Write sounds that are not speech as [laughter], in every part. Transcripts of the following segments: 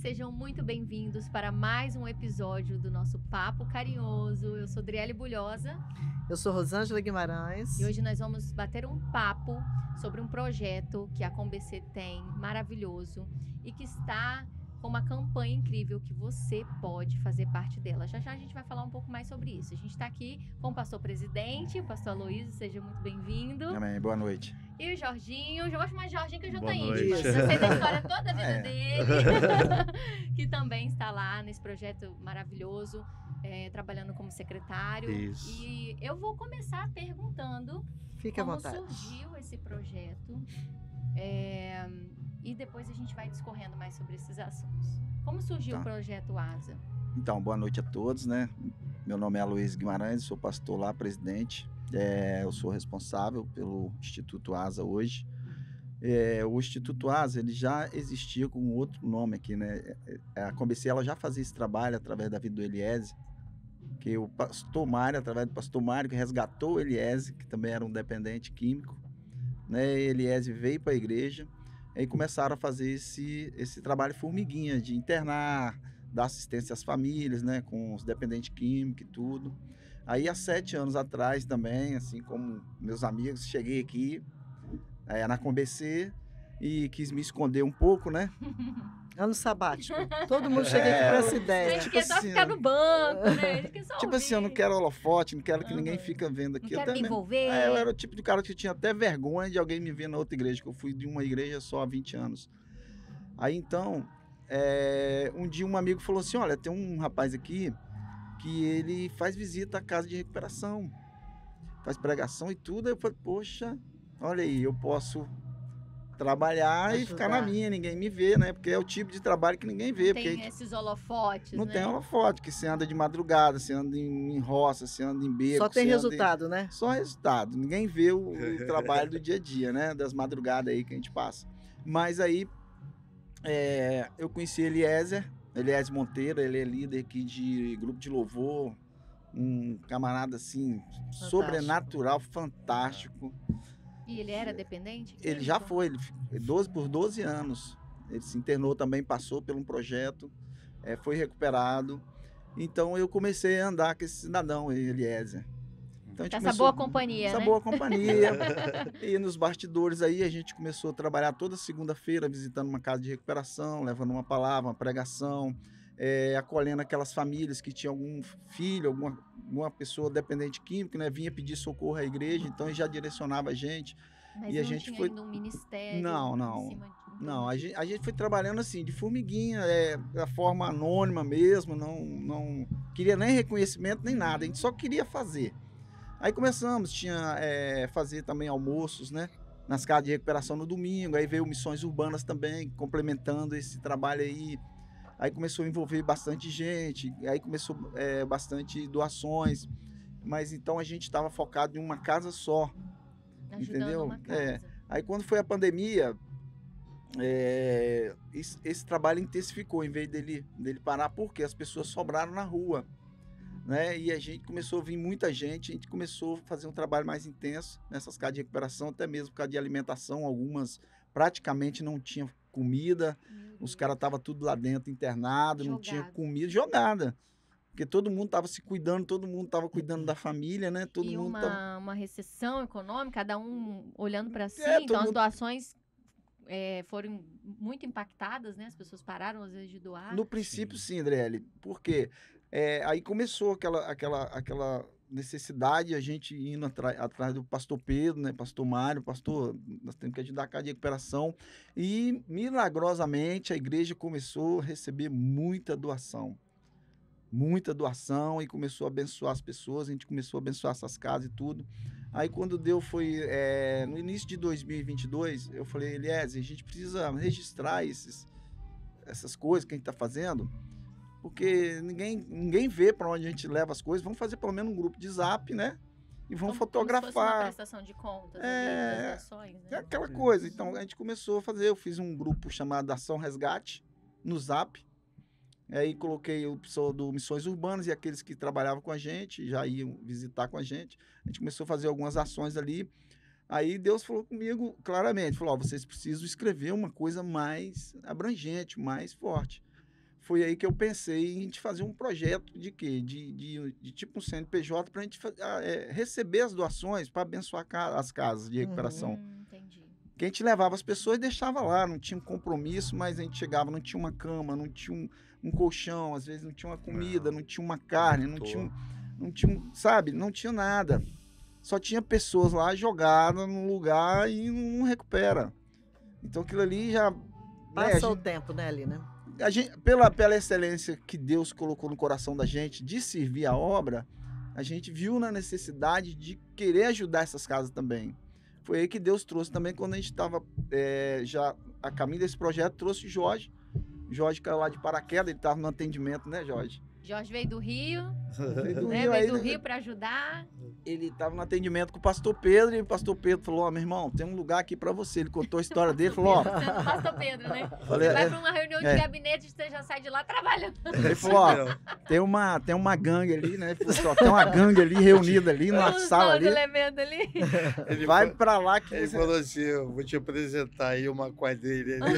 sejam muito bem-vindos para mais um episódio do nosso Papo Carinhoso. Eu sou Driele Bulhosa. Eu sou Rosângela Guimarães. E hoje nós vamos bater um papo sobre um projeto que a Combc tem, maravilhoso, e que está com uma campanha incrível que você pode fazer parte dela. Já já a gente vai falar um pouco mais sobre isso. A gente está aqui com o pastor presidente, o pastor Aloysio, seja muito bem-vindo. Amém, boa noite. E o Jorginho, eu gosto mais de Jorginho que o Jotaísmo. Eu sei da história toda a [laughs] vida é. dele, [laughs] que também está lá nesse projeto maravilhoso, é, trabalhando como secretário. Isso. E eu vou começar perguntando Fique como surgiu esse projeto. É, e depois a gente vai discorrendo mais sobre esses assuntos. Como surgiu tá. o projeto ASA? Então, boa noite a todos, né? Meu nome é Luiz Guimarães, sou pastor lá, presidente. É, eu sou responsável pelo Instituto Asa hoje. É, o Instituto ASA ele já existia com outro nome aqui, né? É, a Combc ela já fazia esse trabalho através da vida do Eliese, que o pastor Mário, através do pastor Mário, que resgatou o Eliese, que também era um dependente químico, né? Eliese veio para a igreja e começaram a fazer esse, esse trabalho formiguinha de internar, dar assistência às famílias, né, com os dependentes químicos e tudo. Aí há sete anos atrás também, assim como meus amigos, cheguei aqui é, na ComBC e quis me esconder um pouco, né? [laughs] Ano sabático. Todo mundo [laughs] chega é, aqui com é. essa ideia. Tipo quer assim, ficar no banco, né? Tipo ouvir. assim, eu não quero holofote, não quero que ninguém fique vendo aqui. Não eu me envolver. É, eu era o tipo de cara que tinha até vergonha de alguém me ver na outra igreja, que eu fui de uma igreja só há 20 anos. Aí então, é, um dia um amigo falou assim: Olha, tem um rapaz aqui que ele faz visita à casa de recuperação, faz pregação e tudo. Aí eu falei: Poxa, olha aí, eu posso trabalhar e ficar na minha, ninguém me vê, né? Porque é o tipo de trabalho que ninguém vê. Tem porque esses holofotes, Não né? tem holofote, que você anda de madrugada, você anda em, em roça, você anda em beco. Só tem resultado, em... né? Só resultado. Ninguém vê o, o [laughs] trabalho do dia a dia, né? Das madrugadas aí que a gente passa. Mas aí é, eu conheci Eliezer, Eliezer Monteiro, ele é líder aqui de grupo de louvor, um camarada assim, fantástico. sobrenatural, fantástico. E ele era dependente? Ele já foi, ele 12 por 12 anos. Ele se internou também, passou por um projeto, é, foi recuperado. Então eu comecei a andar com esse cidadão, Eliezer. Então, Essa começou, boa companhia, Essa né? boa companhia. [laughs] e nos bastidores aí, a gente começou a trabalhar toda segunda-feira, visitando uma casa de recuperação, levando uma palavra, uma pregação, é, acolhendo aquelas famílias que tinham algum filho, alguma, alguma pessoa dependente químico, né? Vinha pedir socorro à igreja, então já direcionava a gente. Mas e a gente foi ainda um ministério. Não, não. De... Não, a gente, a gente foi trabalhando assim, de formiguinha, é, da forma anônima mesmo, não, não queria nem reconhecimento nem nada, a gente só queria fazer. Aí começamos, tinha é, fazer também almoços, né? Nas casas de recuperação no domingo, aí veio missões urbanas também, complementando esse trabalho aí. Aí começou a envolver bastante gente, aí começou é, bastante doações. Mas então a gente estava focado em uma casa só. Ajudando entendeu? É. Aí quando foi a pandemia, é, eh, esse, esse, trabalho intensificou, em vez dele, dele parar, porque as pessoas sobraram na rua né? E a gente começou a vir muita gente, a gente começou a fazer um trabalho mais intenso nessas casas de recuperação, até mesmo por causa de alimentação, algumas praticamente não tinham comida, uhum. os caras estavam tudo lá dentro internado, jogada. não tinha comida, jogada. Porque todo mundo estava se cuidando, todo mundo estava cuidando da família, né? Todo e mundo uma, tava... uma recessão econômica, cada um olhando para é, si, é, então mundo... as doações é, foram muito impactadas, né? As pessoas pararam, às vezes, de doar. No princípio, sim, sim Andriele. Por quê? É, aí começou aquela, aquela, aquela necessidade, a gente indo atrás do pastor Pedro, né? Pastor Mário, pastor, nós temos que ajudar a casa de recuperação. E milagrosamente a igreja começou a receber muita doação. Muita doação e começou a abençoar as pessoas, a gente começou a abençoar essas casas e tudo. Aí quando deu foi é, no início de 2022, eu falei, Eliezer, a gente precisa registrar esses, essas coisas que a gente está fazendo porque ninguém, ninguém vê para onde a gente leva as coisas. Vamos fazer pelo menos um grupo de zap, né? E vamos como, fotografar. Como uma prestação de contas, é, né? é aquela coisa. Então a gente começou a fazer. Eu fiz um grupo chamado Ação Resgate no Zap. Aí coloquei o pessoal do Missões Urbanas e aqueles que trabalhavam com a gente, já iam visitar com a gente. A gente começou a fazer algumas ações ali. Aí Deus falou comigo claramente, falou, oh, vocês precisam escrever uma coisa mais abrangente, mais forte foi aí que eu pensei em gente fazer um projeto de quê? De, de, de tipo um CNPJ para a gente ah, é, receber as doações para abençoar ca as casas de recuperação. Hum, entendi. Que a gente levava as pessoas e deixava lá, não tinha um compromisso, mas a gente chegava, não tinha uma cama, não tinha um, um colchão, às vezes não tinha uma comida, não, não tinha uma carne, não, tinha, não tinha, sabe, não tinha nada. Só tinha pessoas lá jogadas no lugar e não recupera. Então aquilo ali já. Né, Passa né, o gente... tempo, né, ali, né? a gente, pela, pela excelência que Deus colocou no coração da gente de servir a obra, a gente viu na necessidade de querer ajudar essas casas também. Foi aí que Deus trouxe também quando a gente estava é, já a caminho desse projeto, trouxe Jorge. Jorge caiu lá de paraquedas, ele estava no atendimento, né, Jorge? Jorge veio do Rio, veio do né, Rio, veio do né? Rio para ajudar ele tava no atendimento com o pastor Pedro e o pastor Pedro falou: Ó, oh, meu irmão, tem um lugar aqui para você. Ele contou a história dele, falou: Ó. Oh, pastor Pedro, né? Falei, vai é, pra uma reunião de é. gabinete, você já sai de lá trabalhando. Ele falou: Ó, oh, tem uma, tem uma gangue ali, né? Ele falou: assim, tem uma gangue ali reunida ali na sala ali. ali. Ele [laughs] vai falou, pra lá que. Ele você... falou assim: Eu vou te apresentar aí uma quadrilha ali.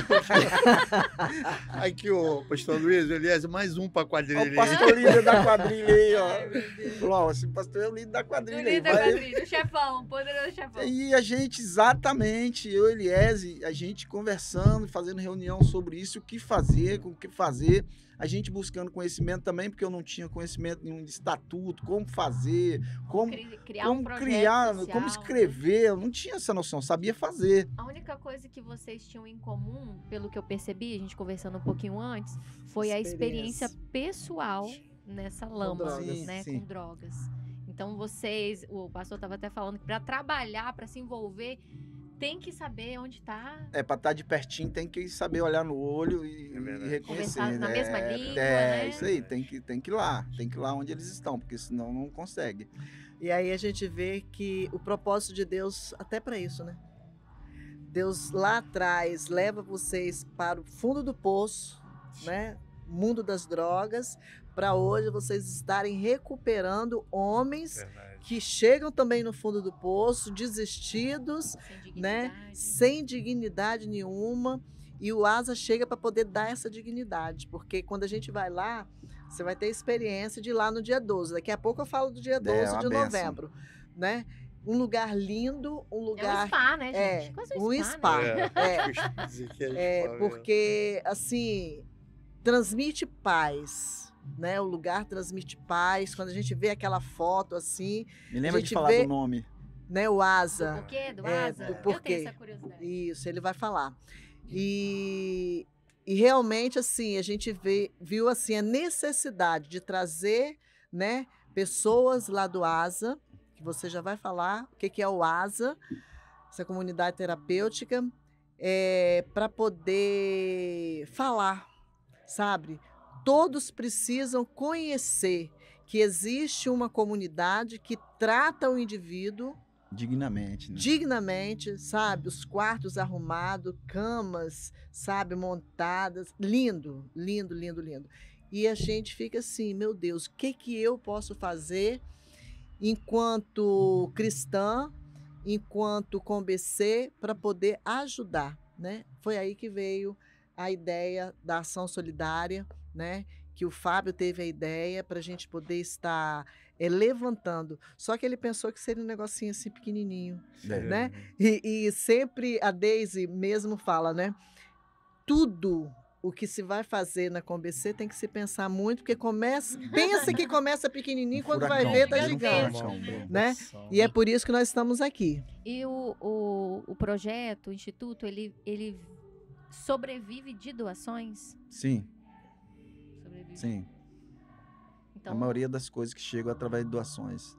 [laughs] aqui, ô, pastor Luiz, aliás, mais um pra quadrilha. o pastor líder da quadrilha aí, ó. Falou: Ó, esse pastor é o líder da quadrilha quadrilha. Do líder quadrilha, o chefão, o poderoso chefão. E a gente, exatamente, eu e Eliese, a gente conversando, fazendo reunião sobre isso, o que fazer, com o que fazer. A gente buscando conhecimento também, porque eu não tinha conhecimento nenhum de estatuto, como fazer, como, criar, como, um criar social, como escrever. Eu não tinha essa noção, sabia fazer. A única coisa que vocês tinham em comum, pelo que eu percebi, a gente conversando um pouquinho antes, foi experiência. a experiência pessoal nessa lama, né? Sim. Com drogas. Então vocês, o pastor estava até falando que para trabalhar, para se envolver, tem que saber onde está. É, para estar tá de pertinho, tem que saber olhar no olho e, é e reconhecer. Conversar na né? mesma é, língua. É, né? isso aí, tem que, tem que ir lá, tem que ir lá onde eles estão, porque senão não consegue. E aí a gente vê que o propósito de Deus, até para isso, né? Deus lá atrás leva vocês para o fundo do poço, né? Mundo das drogas, para hoje vocês estarem recuperando homens Verdade. que chegam também no fundo do poço, desistidos, sem né? Sem dignidade nenhuma. E o Asa chega para poder dar essa dignidade, porque quando a gente vai lá, você vai ter experiência de ir lá no dia 12. Daqui a pouco eu falo do dia 12 é, é, de benção. novembro, né? um lugar lindo, um lugar. É um spa, né, gente? É, um, um spa. Né? é, é. [laughs] é porque, assim, transmite paz né? O lugar transmite paz. Quando a gente vê aquela foto assim. Me lembra de falar vê, do nome. Né, o Asa. Do porquê? Do é, Asa? Do porquê. Eu tenho essa curiosidade. Isso, ele vai falar. E, e realmente, assim, a gente vê, viu assim, a necessidade de trazer né, pessoas lá do Asa, que você já vai falar o que, que é o Asa, essa comunidade terapêutica, é, eh, para poder falar, sabe? todos precisam conhecer que existe uma comunidade que trata o indivíduo dignamente, né? dignamente, sabe, os quartos arrumados, camas, sabe, montadas, lindo, lindo, lindo, lindo. E a gente fica assim, meu Deus, o que que eu posso fazer enquanto cristã, enquanto combecê, para poder ajudar, né? Foi aí que veio a ideia da ação solidária né? Que o Fábio teve a ideia para a gente poder estar é, levantando. Só que ele pensou que seria um negocinho assim pequenininho, é. né? Uhum. E, e sempre a Daisy mesmo fala, né? Tudo o que se vai fazer na Combc tem que se pensar muito, porque começa, pensa que [laughs] começa pequenininho, um quando vai ver tá gigante, né? né? E é por isso que nós estamos aqui. E o, o, o, projeto, o instituto, ele, ele sobrevive de doações? Sim. Né? Sim. Então, a maioria das coisas que chegam é através de doações.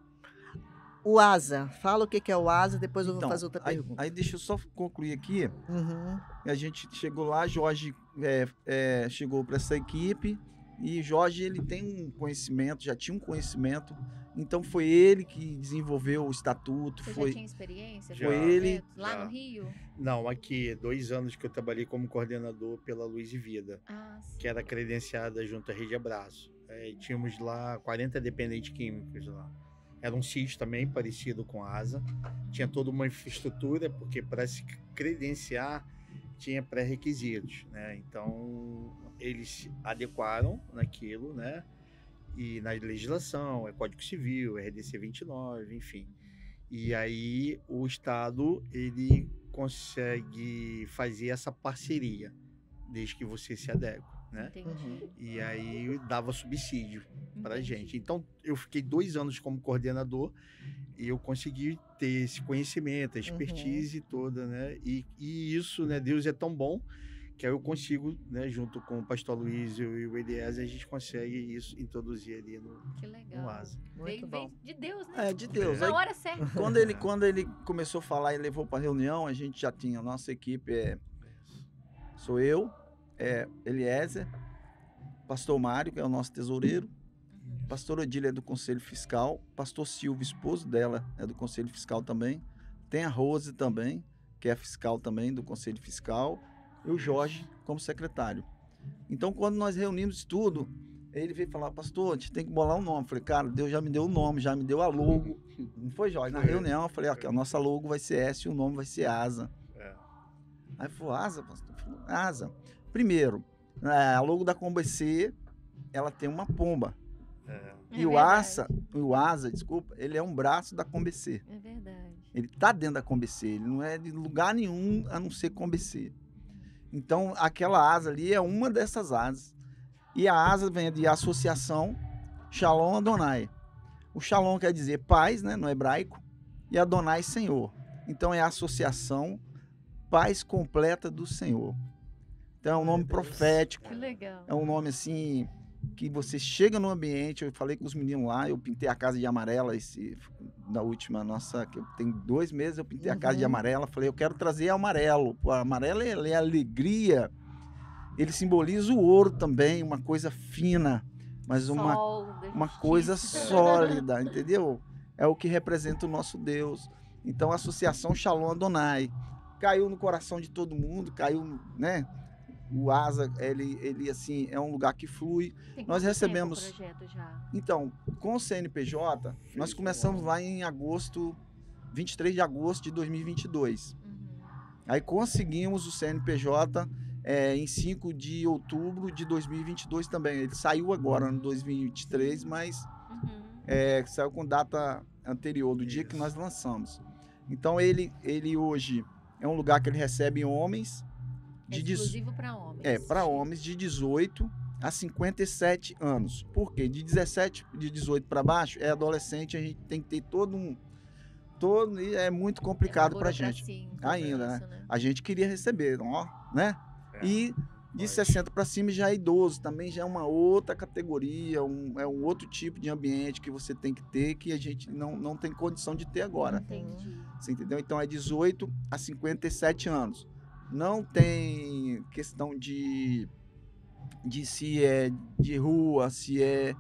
O ASA, fala o que é o ASA, depois eu vou então, fazer outra aí, pergunta. Aí deixa eu só concluir aqui. Uhum. A gente chegou lá, Jorge é, é, chegou para essa equipe, e Jorge ele tem um conhecimento, já tinha um conhecimento. Então foi ele que desenvolveu o estatuto. Você foi, já tinha experiência? Foi já, ele. Lá já. no Rio? Não, aqui, dois anos que eu trabalhei como coordenador pela Luz e Vida, ah, que era credenciada junto à Rede Abraço. É, tínhamos lá 40 dependentes químicos lá. Era um sítio também, parecido com a ASA. Tinha toda uma infraestrutura, porque para se credenciar, tinha pré-requisitos, né? Então eles adequaram naquilo, né? E na legislação, é Código Civil, é RDC 29, enfim. E aí o Estado ele consegue fazer essa parceria, desde que você se adeque né? Entendi. Uhum. E aí dava subsídio para gente. Então eu fiquei dois anos como coordenador e eu consegui ter esse conhecimento, a uhum. expertise uhum. toda, né? E, e isso, né? Deus é tão bom que aí eu consigo, né, junto com o Pastor Luiz e o Elias, a gente consegue isso introduzir ali no, que legal. no Asa. Muito bem, de Deus, né? É, de Deus. Na aí, hora certa. Quando ele, quando ele começou a falar e levou para reunião, a gente já tinha, a nossa equipe é... Sou eu, é Eliezer, pastor Mário, que é o nosso tesoureiro, pastor Odília é do Conselho Fiscal, pastor Silvio, esposo dela, é do Conselho Fiscal também, tem a Rose também, que é fiscal também do Conselho Fiscal, e o Jorge como secretário. Então, quando nós reunimos tudo, ele veio falar, pastor, a gente tem que bolar um nome. Eu falei, cara, Deus já me deu o nome, já me deu a logo. Não foi, Jorge? Na é. reunião, eu falei, ok, a nossa logo vai ser S e o nome vai ser Asa. É. Aí falou, Asa, pastor? Falei, Asa. Primeiro, né, a logo da Comba ela tem uma pomba. É. é e é o, asa, o Asa, desculpa, ele é um braço da Combc. É verdade. Ele tá dentro da Combc, ele não é de lugar nenhum a não ser Combc. Então, aquela asa ali é uma dessas asas. E a asa vem de associação Shalom Adonai. O Shalom quer dizer paz, né, no hebraico, e Adonai Senhor. Então é a associação paz completa do Senhor. Então é um nome profético. Que legal. É um nome assim que você chega no ambiente. Eu falei com os meninos lá, eu pintei a casa de amarela esse da última nossa, que dois meses, eu pintei uhum. a casa de uhum. amarela. Falei, eu quero trazer amarelo. O amarelo é, é alegria. Ele simboliza o ouro também, uma coisa fina, mas Sol, uma, uma coisa sólida, entendeu? É o que representa o nosso Deus. Então, a associação Shalom Adonai caiu no coração de todo mundo, caiu, né? O Asa, ele, ele assim, é um lugar que flui. Tem nós recebemos. Projeto já? Então, com o CNPJ, nós começamos lá em agosto, 23 de agosto de 2022. Uhum. Aí conseguimos o CNPJ é, em 5 de outubro de 2022 também. Ele saiu agora, no 2023, uhum. mas uhum. é, saiu com data anterior, do Isso. dia que nós lançamos. Então, ele, ele hoje é um lugar que ele recebe homens é de é exclusivo de... para homens. É, para homens de 18 a 57 anos. Por quê? De 17, de 18 para baixo é adolescente, a gente tem que ter todo um todo é muito é, complicado é para gente. Ainda, né? Isso, né? A gente queria receber, ó, né? É, e de 60 para cima já é idoso, também já é uma outra categoria, um, é um outro tipo de ambiente que você tem que ter que a gente não, não tem condição de ter agora. Entendi. Você entendeu? Então é 18 a 57 anos não tem questão de, de se é de rua, se é,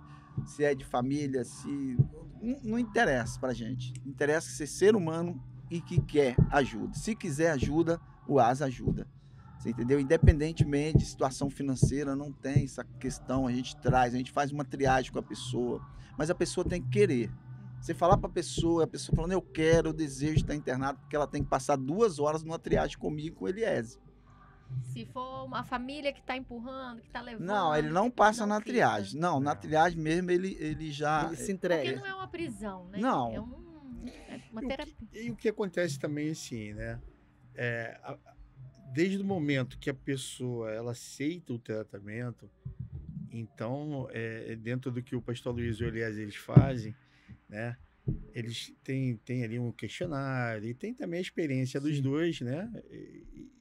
se é de família, se. Não, não interessa pra gente. Interessa ser ser humano e que quer ajuda. Se quiser ajuda, o ASA ajuda. Você entendeu? Independentemente de situação financeira, não tem essa questão, a gente traz, a gente faz uma triagem com a pessoa, mas a pessoa tem que querer. Você falar para a pessoa, a pessoa falando, eu quero, eu desejo estar internado, porque ela tem que passar duas horas numa triagem comigo com o Eliese. Se for uma família que está empurrando, que está levando. Não, ele não passa não na triagem. Não, não, na triagem mesmo ele, ele já. Ele se entrega. Porque não é uma prisão, né? Não. É, um, é uma terapia. E o, que, e o que acontece também, assim, né? É, a, desde o momento que a pessoa ela aceita o tratamento, então, é, dentro do que o pastor Luiz e o eles fazem, né? Eles têm, têm ali um questionário e tem também a experiência dos Sim. dois, né? E,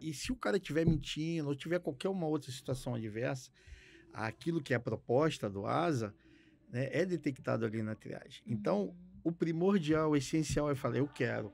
e se o cara estiver mentindo ou tiver qualquer uma outra situação adversa, aquilo que é a proposta do ASA né, é detectado ali na triagem. Então, o primordial, o essencial é falar: eu quero.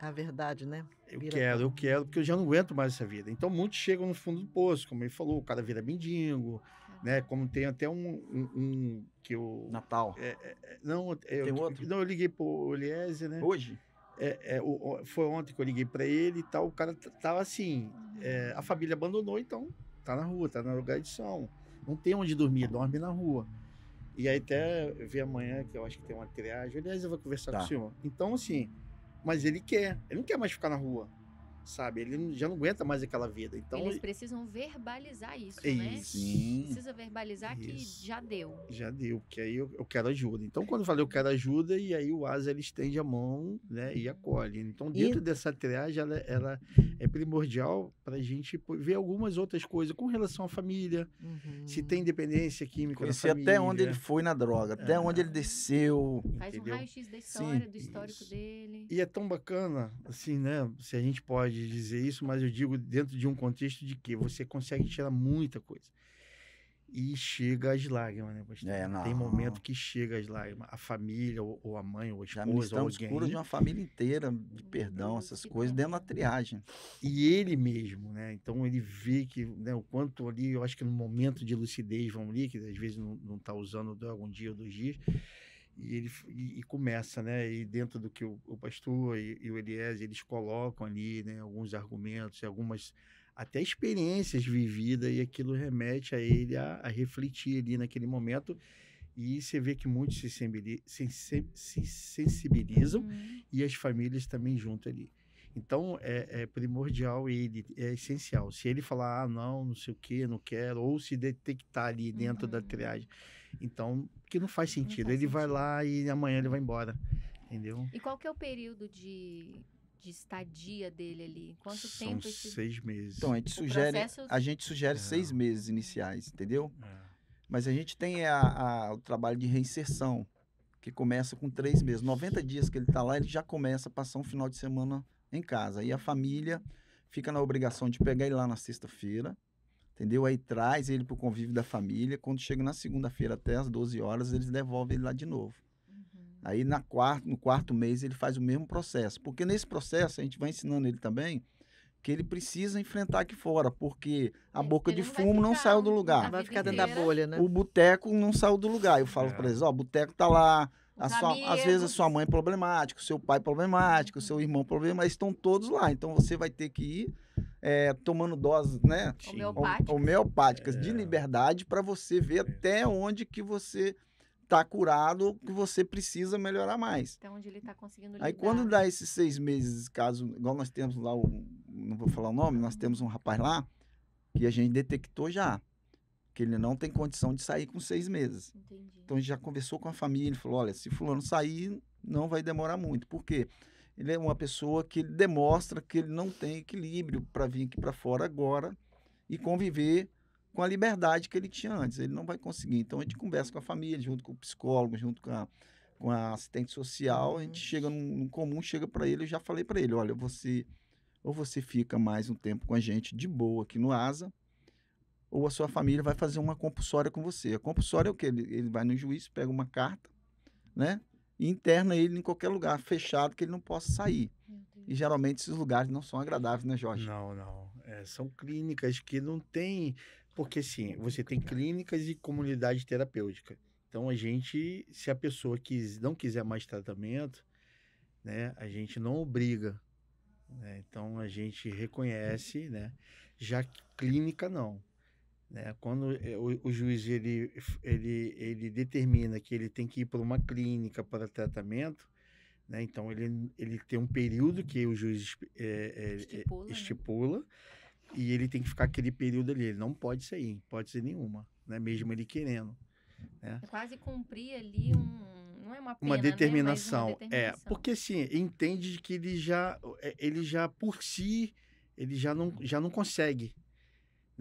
A verdade, né? Vira eu quero, eu quero, porque eu já não aguento mais essa vida. Então, muitos chegam no fundo do poço, como ele falou, o cara vira mendigo, né? Como tem até um, um, um que eu Natal. É, é, não, tem outro. Não, eu liguei pro Oliese, né? Hoje. É, é o, foi ontem que eu liguei para ele e tal. O cara tava assim, é, a família abandonou, então tá na rua, tá no lugar de som. Não tem onde dormir, dorme na rua. E aí até ver amanhã que eu acho que tem uma triagem. Aliás, eu vou conversar tá. com o senhor. Então assim, mas ele quer, ele não quer mais ficar na rua sabe? Ele já não aguenta mais aquela vida. Então eles precisam verbalizar isso, né? isso. né? Sim. Precisa verbalizar isso. que já deu. Já deu, que aí eu, eu, quero ajuda. Então quando eu falei eu quero ajuda e aí o asa ele estende a mão, né, e acolhe. Então dentro e... dessa triagem ela, ela é primordial para a gente ver algumas outras coisas com relação à família, uhum. se tem dependência química Conhecer na até onde ele foi na droga, até onde ele desceu. Faz entendeu? um raio-x da história, Sim. do histórico isso. dele. E é tão bacana, assim, né? Se a gente pode de dizer isso, mas eu digo dentro de um contexto de que você consegue tirar muita coisa. E chega às lágrimas, né, pastor? É, não. Tem momento que chega às lágrimas. A família, ou, ou a mãe, ou a esposa, Já estamos ou alguém. de uma família inteira, de perdão, essas coisas, dentro da triagem. E ele mesmo, né? Então ele vê que né, o quanto ali, eu acho que no momento de lucidez, vamos ali, que às vezes não está usando né, algum dia ou dois dias, e ele e, e, começa, né? E dentro do que o, o pastor e, e o Elias eles colocam ali, né? Alguns argumentos, e algumas até experiências vividas e aquilo remete a ele a, a, refletir ali naquele momento e você vê que muitos se, sensibilizam uhum. e as famílias também junto ali. Então é, é, primordial ele é essencial. Se ele falar ah não, não sei o que, não quero ou se detectar ali dentro uhum. da triagem então, que não faz sentido. Não faz ele sentido. vai lá e amanhã ele vai embora. Entendeu? E qual que é o período de, de estadia dele ali? Quanto São tempo? Esse... Seis meses. Então, a gente o sugere, processo... a gente sugere é. seis meses iniciais, entendeu? É. Mas a gente tem a, a, o trabalho de reinserção, que começa com três meses. 90 dias que ele está lá, ele já começa a passar um final de semana em casa. E a família fica na obrigação de pegar ele lá na sexta-feira, entendeu? Aí traz ele para o convívio da família. Quando chega na segunda-feira até as 12 horas, eles devolvem ele lá de novo. Uhum. Aí na quarta, no quarto mês ele faz o mesmo processo, porque nesse processo a gente vai ensinando ele também que ele precisa enfrentar aqui fora, porque a é, boca de fumo não saiu do lugar. Vai ficar dentro da bolha, né? O boteco não saiu do lugar. Eu falo é. para eles, ó, o boteco tá lá, sua, às vezes a sua mãe é problemática, o seu pai é problemático, o seu irmão é problemático, estão todos lá. Então você vai ter que ir é, tomando doses né, homeopáticas, homeopáticas é. de liberdade para você ver é. até onde que você está curado, que você precisa melhorar mais. Então, onde ele está conseguindo lidar. Aí, quando dá esses seis meses, caso, igual nós temos lá, o, não vou falar o nome, nós temos um rapaz lá que a gente detectou já que ele não tem condição de sair com seis meses. Entendi. Então, a gente já conversou com a família, ele falou, olha, se fulano sair, não vai demorar muito. Por quê? Porque ele é uma pessoa que demonstra que ele não tem equilíbrio para vir aqui para fora agora e conviver com a liberdade que ele tinha antes. Ele não vai conseguir. Então a gente conversa com a família, junto com o psicólogo, junto com a, com a assistente social, a gente chega uhum. num, num comum, chega para ele, eu já falei para ele, olha, você ou você fica mais um tempo com a gente de boa aqui no ASA, ou a sua família vai fazer uma compulsória com você. A compulsória é o que ele, ele vai no juiz, pega uma carta, né? e interna ele em qualquer lugar fechado que ele não possa sair. E geralmente esses lugares não são agradáveis, né, Jorge? Não, não. É, são clínicas que não tem. Porque sim, você tem clínicas e comunidade terapêutica. Então a gente, se a pessoa quis, não quiser mais tratamento, né, a gente não obriga. Né? Então a gente reconhece, né? Já clínica não. Né? Quando eh, o, o juiz ele, ele, ele determina que ele tem que ir para uma clínica para tratamento, né? então ele, ele tem um período que o juiz é, é, estipula, estipula né? e ele tem que ficar aquele período ali. Ele não pode sair, pode ser nenhuma, né? mesmo ele querendo. Né? É quase cumprir ali um. Não é uma, pena, uma determinação. Né? Uma determinação. É, porque assim, entende que ele já, eh, ele já por si, ele já não, já não consegue.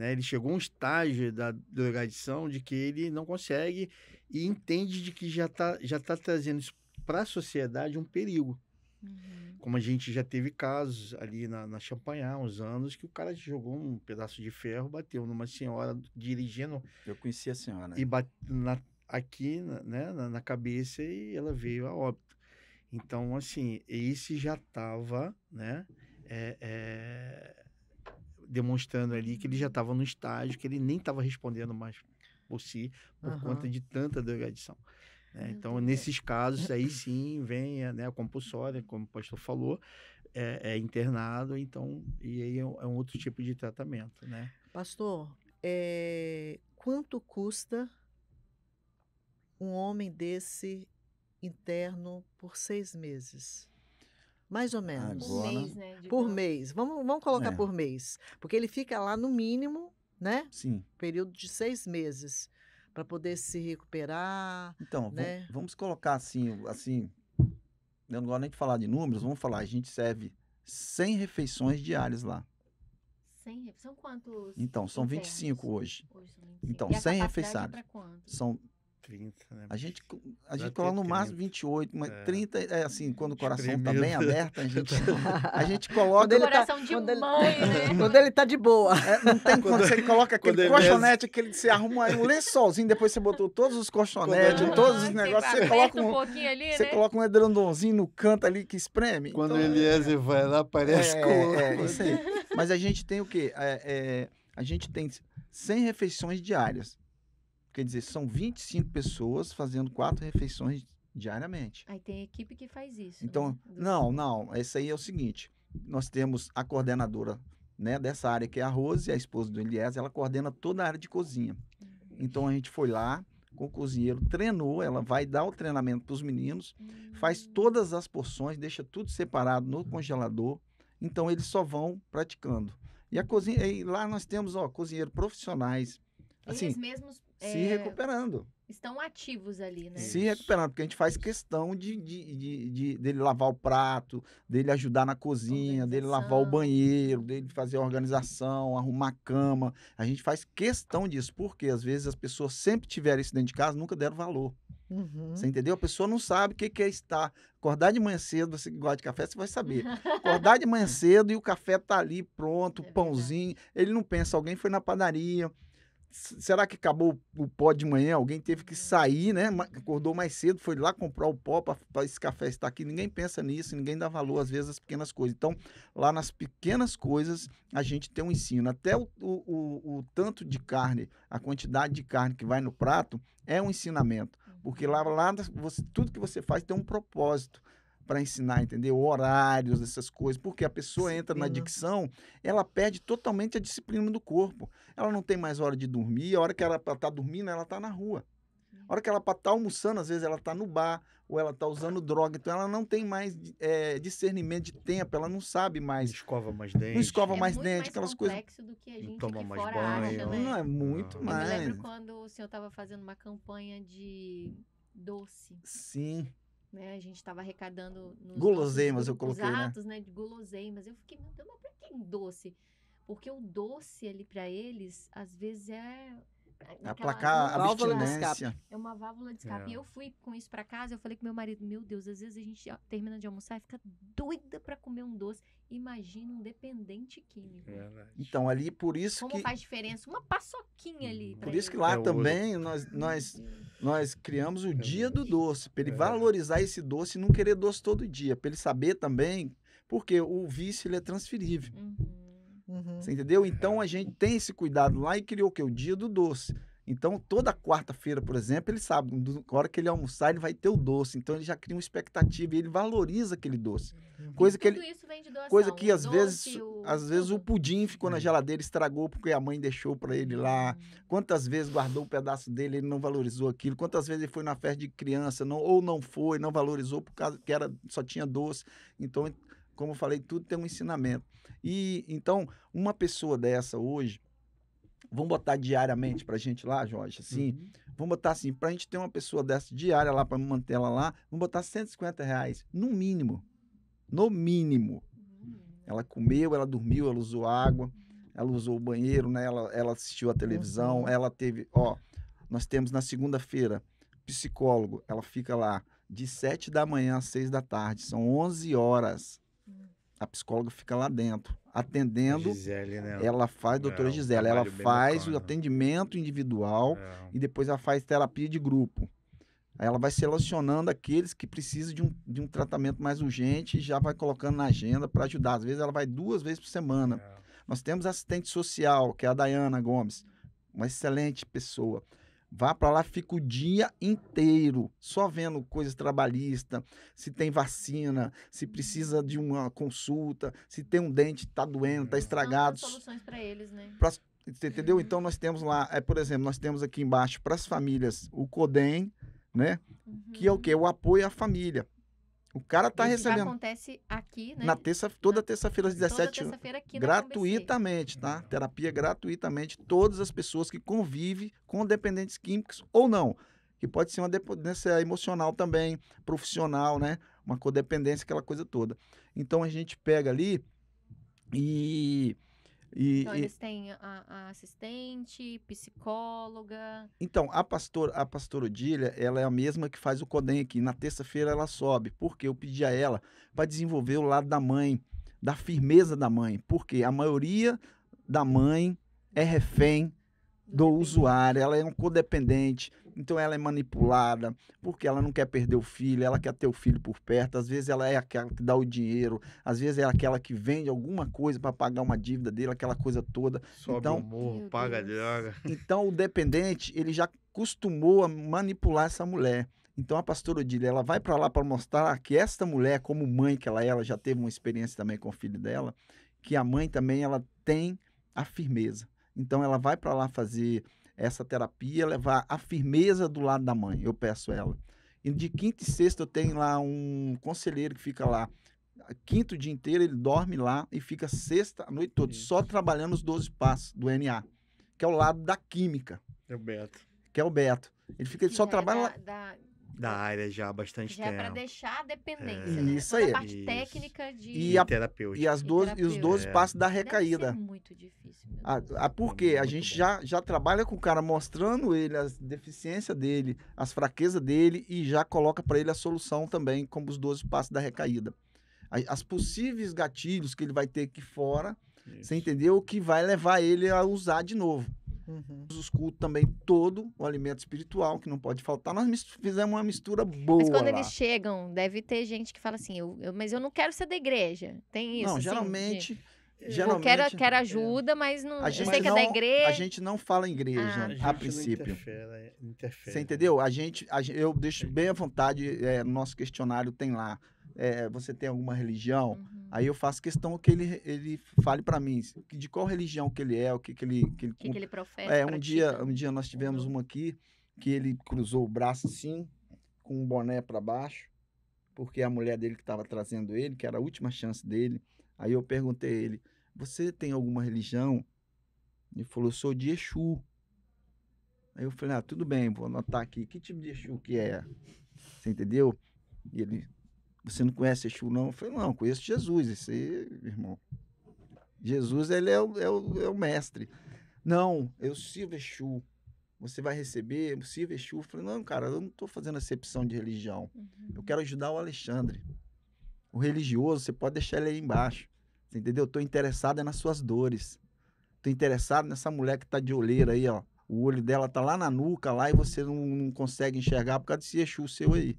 Né? Ele chegou a um estágio da drogadição de que ele não consegue e entende de que já está já tá trazendo para a sociedade um perigo. Uhum. Como a gente já teve casos ali na, na Champanhar, uns anos, que o cara jogou um pedaço de ferro, bateu numa senhora dirigindo. Eu conheci a senhora. E bateu na, aqui né, na, na, cabeça e ela veio a óbito. Então, assim, esse já estava, né? É, é demonstrando ali que ele já estava no estágio, que ele nem estava respondendo mais por si, por uhum. conta de tanta degradação. Né? Então, nesses casos, aí sim vem a, né, a compulsória, como o pastor falou, é, é, internado, então, e aí é, é um outro tipo de tratamento, né? Pastor, é, quanto custa um homem desse interno por seis meses? Mais ou menos. Agora, por mês, né? Por mês. Vamos, vamos colocar é. por mês. Porque ele fica lá no mínimo, né? Sim. Período de seis meses. Para poder se recuperar. Então, né? vamos colocar assim, assim. Eu não gosto nem de falar de números, vamos falar. A gente serve 100 refeições diárias lá. 100 São quantos? Então, são internos? 25 hoje. hoje são 25. Então, e 100 é refeições. São 30, né? A gente, a gente coloca no máximo 28, mas é. 30 é, é assim, quando o coração Espremido. tá bem aberto, a [laughs] gente, [laughs] a gente coloca. Quando ele tá coração tá, de quando mãe, ele, [laughs] né? Quando ele tá de boa. É, não tem quando, quando você coloca aquele colchonete, é... aquele você arruma um lençolzinho, depois você botou todos os colchonetes, quando... É todos os negócios. Você coloca um, um ali, Você né? coloca um edredonzinho no canto ali que espreme. Quando então, Eliezer é, vai lá, parece é, com. É, é, isso aí. Mas a gente tem o quê? a gente tem 100 refeições diárias. Quer dizer, são 25 pessoas fazendo quatro refeições diariamente. Aí tem equipe que faz isso. Então, né? não, não. Esse aí é o seguinte: nós temos a coordenadora né, dessa área, que é a Rose, a esposa do Elias, ela coordena toda a área de cozinha. Uhum. Então a gente foi lá com o cozinheiro, treinou, ela vai dar o treinamento para os meninos, faz hum. todas as porções, deixa tudo separado no congelador. Então eles só vão praticando. E a cozinha, e lá nós temos ó, cozinheiros profissionais, Assim, Eles mesmos se é, recuperando. Estão ativos ali, né? Se recuperando, porque a gente faz questão de, de, de, de dele lavar o prato, dele ajudar na cozinha, dele lavar o banheiro, dele fazer a organização, arrumar a cama. A gente faz questão disso, porque às vezes as pessoas sempre tiveram isso dentro de casa, nunca deram valor. Uhum. Você entendeu? A pessoa não sabe o que é estar. Acordar de manhã cedo, você que gosta de café, você vai saber. Acordar de manhã [laughs] cedo e o café tá ali pronto, é pãozinho. Ele não pensa, alguém foi na padaria, será que acabou o pó de manhã? Alguém teve que sair, né? Acordou mais cedo, foi lá comprar o pó para esse café estar aqui. Ninguém pensa nisso, ninguém dá valor, às vezes, às pequenas coisas. Então, lá nas pequenas coisas, a gente tem um ensino. Até o, o, o, o tanto de carne, a quantidade de carne que vai no prato, é um ensinamento. Porque lá, lá você, tudo que você faz tem um propósito para ensinar, entendeu? Horários, essas coisas, porque a pessoa entra na adicção, ela perde totalmente a disciplina do corpo. Ela não tem mais hora de dormir, a hora que ela está dormindo, ela está na rua. A hora que ela está almoçando, às vezes ela está no bar ou ela está usando droga, então ela não tem mais é, discernimento de tempo, ela não sabe mais. Não escova mais dente. Não escova é mais dente, aquelas coisas. É do que a gente não toma mais banho. Acha, né? Não é muito não. mais. Eu me lembro quando o senhor estava fazendo uma campanha de doce. Sim né? A gente estava arrecadando guloseimas, eu coloquei, atos, né? né? De guloseimas. Eu fiquei, meu Deus, mas para que doce? Porque o doce ali para eles, às vezes é aplacar é, é a abstinência. É uma válvula de é. escape. É. Eu fui com isso para casa, eu falei com meu marido, meu Deus, às vezes a gente termina de almoçar e fica doida para comer um doce. Imagina um dependente químico. então, ali, por isso Como que... faz diferença? Uma paçoquinha ali. Hum, por isso ele. que lá é também nós, nós, nós criamos o dia do doce, para ele valorizar esse doce e não querer doce todo dia, para ele saber também, porque o vício ele é transferível. Uhum. Uhum. Você entendeu? Então a gente tem esse cuidado lá e criou o que? O dia do doce. Então, toda quarta-feira, por exemplo, ele sabe, na hora que ele almoçar, ele vai ter o doce. Então, ele já cria uma expectativa e ele valoriza aquele doce. Uhum. Coisa e que ele, Coisa que, às doce, vezes, o... às vezes o pudim ficou uhum. na geladeira, estragou porque a mãe deixou para ele lá. Uhum. Quantas vezes guardou um pedaço dele, ele não valorizou aquilo. Quantas vezes ele foi na festa de criança, não, ou não foi, não valorizou por causa que era, só tinha doce. Então, como eu falei, tudo tem um ensinamento. E então, uma pessoa dessa hoje, vamos botar diariamente para a gente lá, Jorge, assim, uhum. vamos botar assim, para a gente ter uma pessoa dessa diária lá, para manter ela lá, vamos botar 150 reais, no mínimo, no mínimo. Uhum. Ela comeu, ela dormiu, ela usou água, ela usou o banheiro, né? ela, ela assistiu a televisão, uhum. ela teve, ó, nós temos na segunda-feira, psicólogo, ela fica lá de 7 da manhã às 6 da tarde, são 11 horas. A psicóloga fica lá dentro, atendendo. Gisele, né? Ela faz, doutora é, Gisele, ela faz bacana. o atendimento individual é. e depois ela faz terapia de grupo. Aí ela vai selecionando aqueles que precisam de um, de um tratamento mais urgente e já vai colocando na agenda para ajudar. Às vezes ela vai duas vezes por semana. É. Nós temos assistente social, que é a Dayana Gomes, uma excelente pessoa. Vá para lá, fica o dia inteiro só vendo coisas trabalhistas, se tem vacina, se precisa de uma consulta, se tem um dente que está doendo, está hum. estragado. Não, soluções para eles, né? Pra, entendeu? Uhum. Então nós temos lá, é, por exemplo, nós temos aqui embaixo para as famílias o CODEM, né? Uhum. Que é o que? O apoio à família. O cara tá Isso recebendo. acontece aqui, né? Na terça, toda terça-feira às 17 horas. Terça gratuitamente, tá? Terapia gratuitamente todas as pessoas que convivem com dependentes químicos ou não, que pode ser uma dependência emocional também, profissional, né? Uma codependência, aquela coisa toda. Então a gente pega ali e e, então, eles têm a, a, assistente, psicóloga. Então, a, pastor, a pastorodilha, ela é a mesma que faz o CODEM aqui. Na terça-feira ela sobe, porque eu pedi a ela para desenvolver o lado da mãe, da firmeza da mãe. Porque a maioria da mãe é refém do usuário, ela é um codependente. Então ela é manipulada porque ela não quer perder o filho, ela quer ter o filho por perto. Às vezes ela é aquela que dá o dinheiro, às vezes é aquela que vende alguma coisa para pagar uma dívida dele, aquela coisa toda. Sobe então, o morro, paga droga. [laughs] Então o dependente, ele já costumou a manipular essa mulher. Então a pastora Odília, ela vai para lá para mostrar que esta mulher, como mãe que ela é, ela já teve uma experiência também com o filho dela, que a mãe também ela tem a firmeza. Então ela vai para lá fazer essa terapia, levar a firmeza do lado da mãe, eu peço ela. E de quinta e sexta eu tenho lá um conselheiro que fica lá. Quinto dia inteiro ele dorme lá e fica sexta a noite toda, Isso. só trabalhando os 12 passos do NA, que é o lado da química. É o Beto. Que é o Beto. Ele fica, ele só é, trabalha da, lá. Da da né? área já há bastante já é tempo. Já é para deixar a dependência, é. né? Isso aí. A parte Isso. técnica de e, a, e as 12, e, e os 12 é. passos da recaída. Deve muito difícil. Ah, ah, é a, a, porque a gente já, já trabalha com o cara mostrando ele as deficiências dele, as fraquezas dele e já coloca para ele a solução também, como os 12 passos da recaída. As possíveis gatilhos que ele vai ter aqui fora, Isso. você entendeu? O que vai levar ele a usar de novo. Uhum. Os cultos também todo, o alimento espiritual, que não pode faltar. Nós fizemos uma mistura boa. Mas quando lá. eles chegam, deve ter gente que fala assim, eu, eu, mas eu não quero ser da igreja. Tem isso. Não, assim, geralmente. De... Geralmente, eu quero, quero é. ajuda, é. mas não. A gente, sei que não, é da igreja. A gente não fala igreja, ah. a, a princípio. Interfere, né, interfere. Você né. entendeu? A gente, a, eu deixo bem à vontade, é, nosso questionário tem lá é, você tem alguma religião? Uhum. Aí eu faço questão que ele, ele fale para mim de qual religião que ele é, o que, que ele... Que ele, que que ele É, um dia, um dia nós tivemos uhum. uma aqui que ele cruzou o braço assim, com um boné para baixo, porque a mulher dele que estava trazendo ele, que era a última chance dele. Aí eu perguntei a ele, você tem alguma religião? Ele falou, sou de Exu. Aí eu falei, ah, tudo bem, vou anotar aqui. Que tipo de Exu que é? Você entendeu? E ele, você não conhece Exu, não? Eu falei, não, conheço Jesus, esse irmão. Jesus, ele é o, é o, é o mestre. Não, eu sirvo Exu. Você vai receber, eu Exu. Eu falei, não, cara, eu não estou fazendo acepção de religião. Uhum. Eu quero ajudar o Alexandre. O religioso, você pode deixar ele aí embaixo. Você entendeu? Eu interessado é nas suas dores. Estou interessado nessa mulher que está de olheira aí, ó. O olho dela tá lá na nuca, lá, e você não, não consegue enxergar por causa desse Exu seu aí.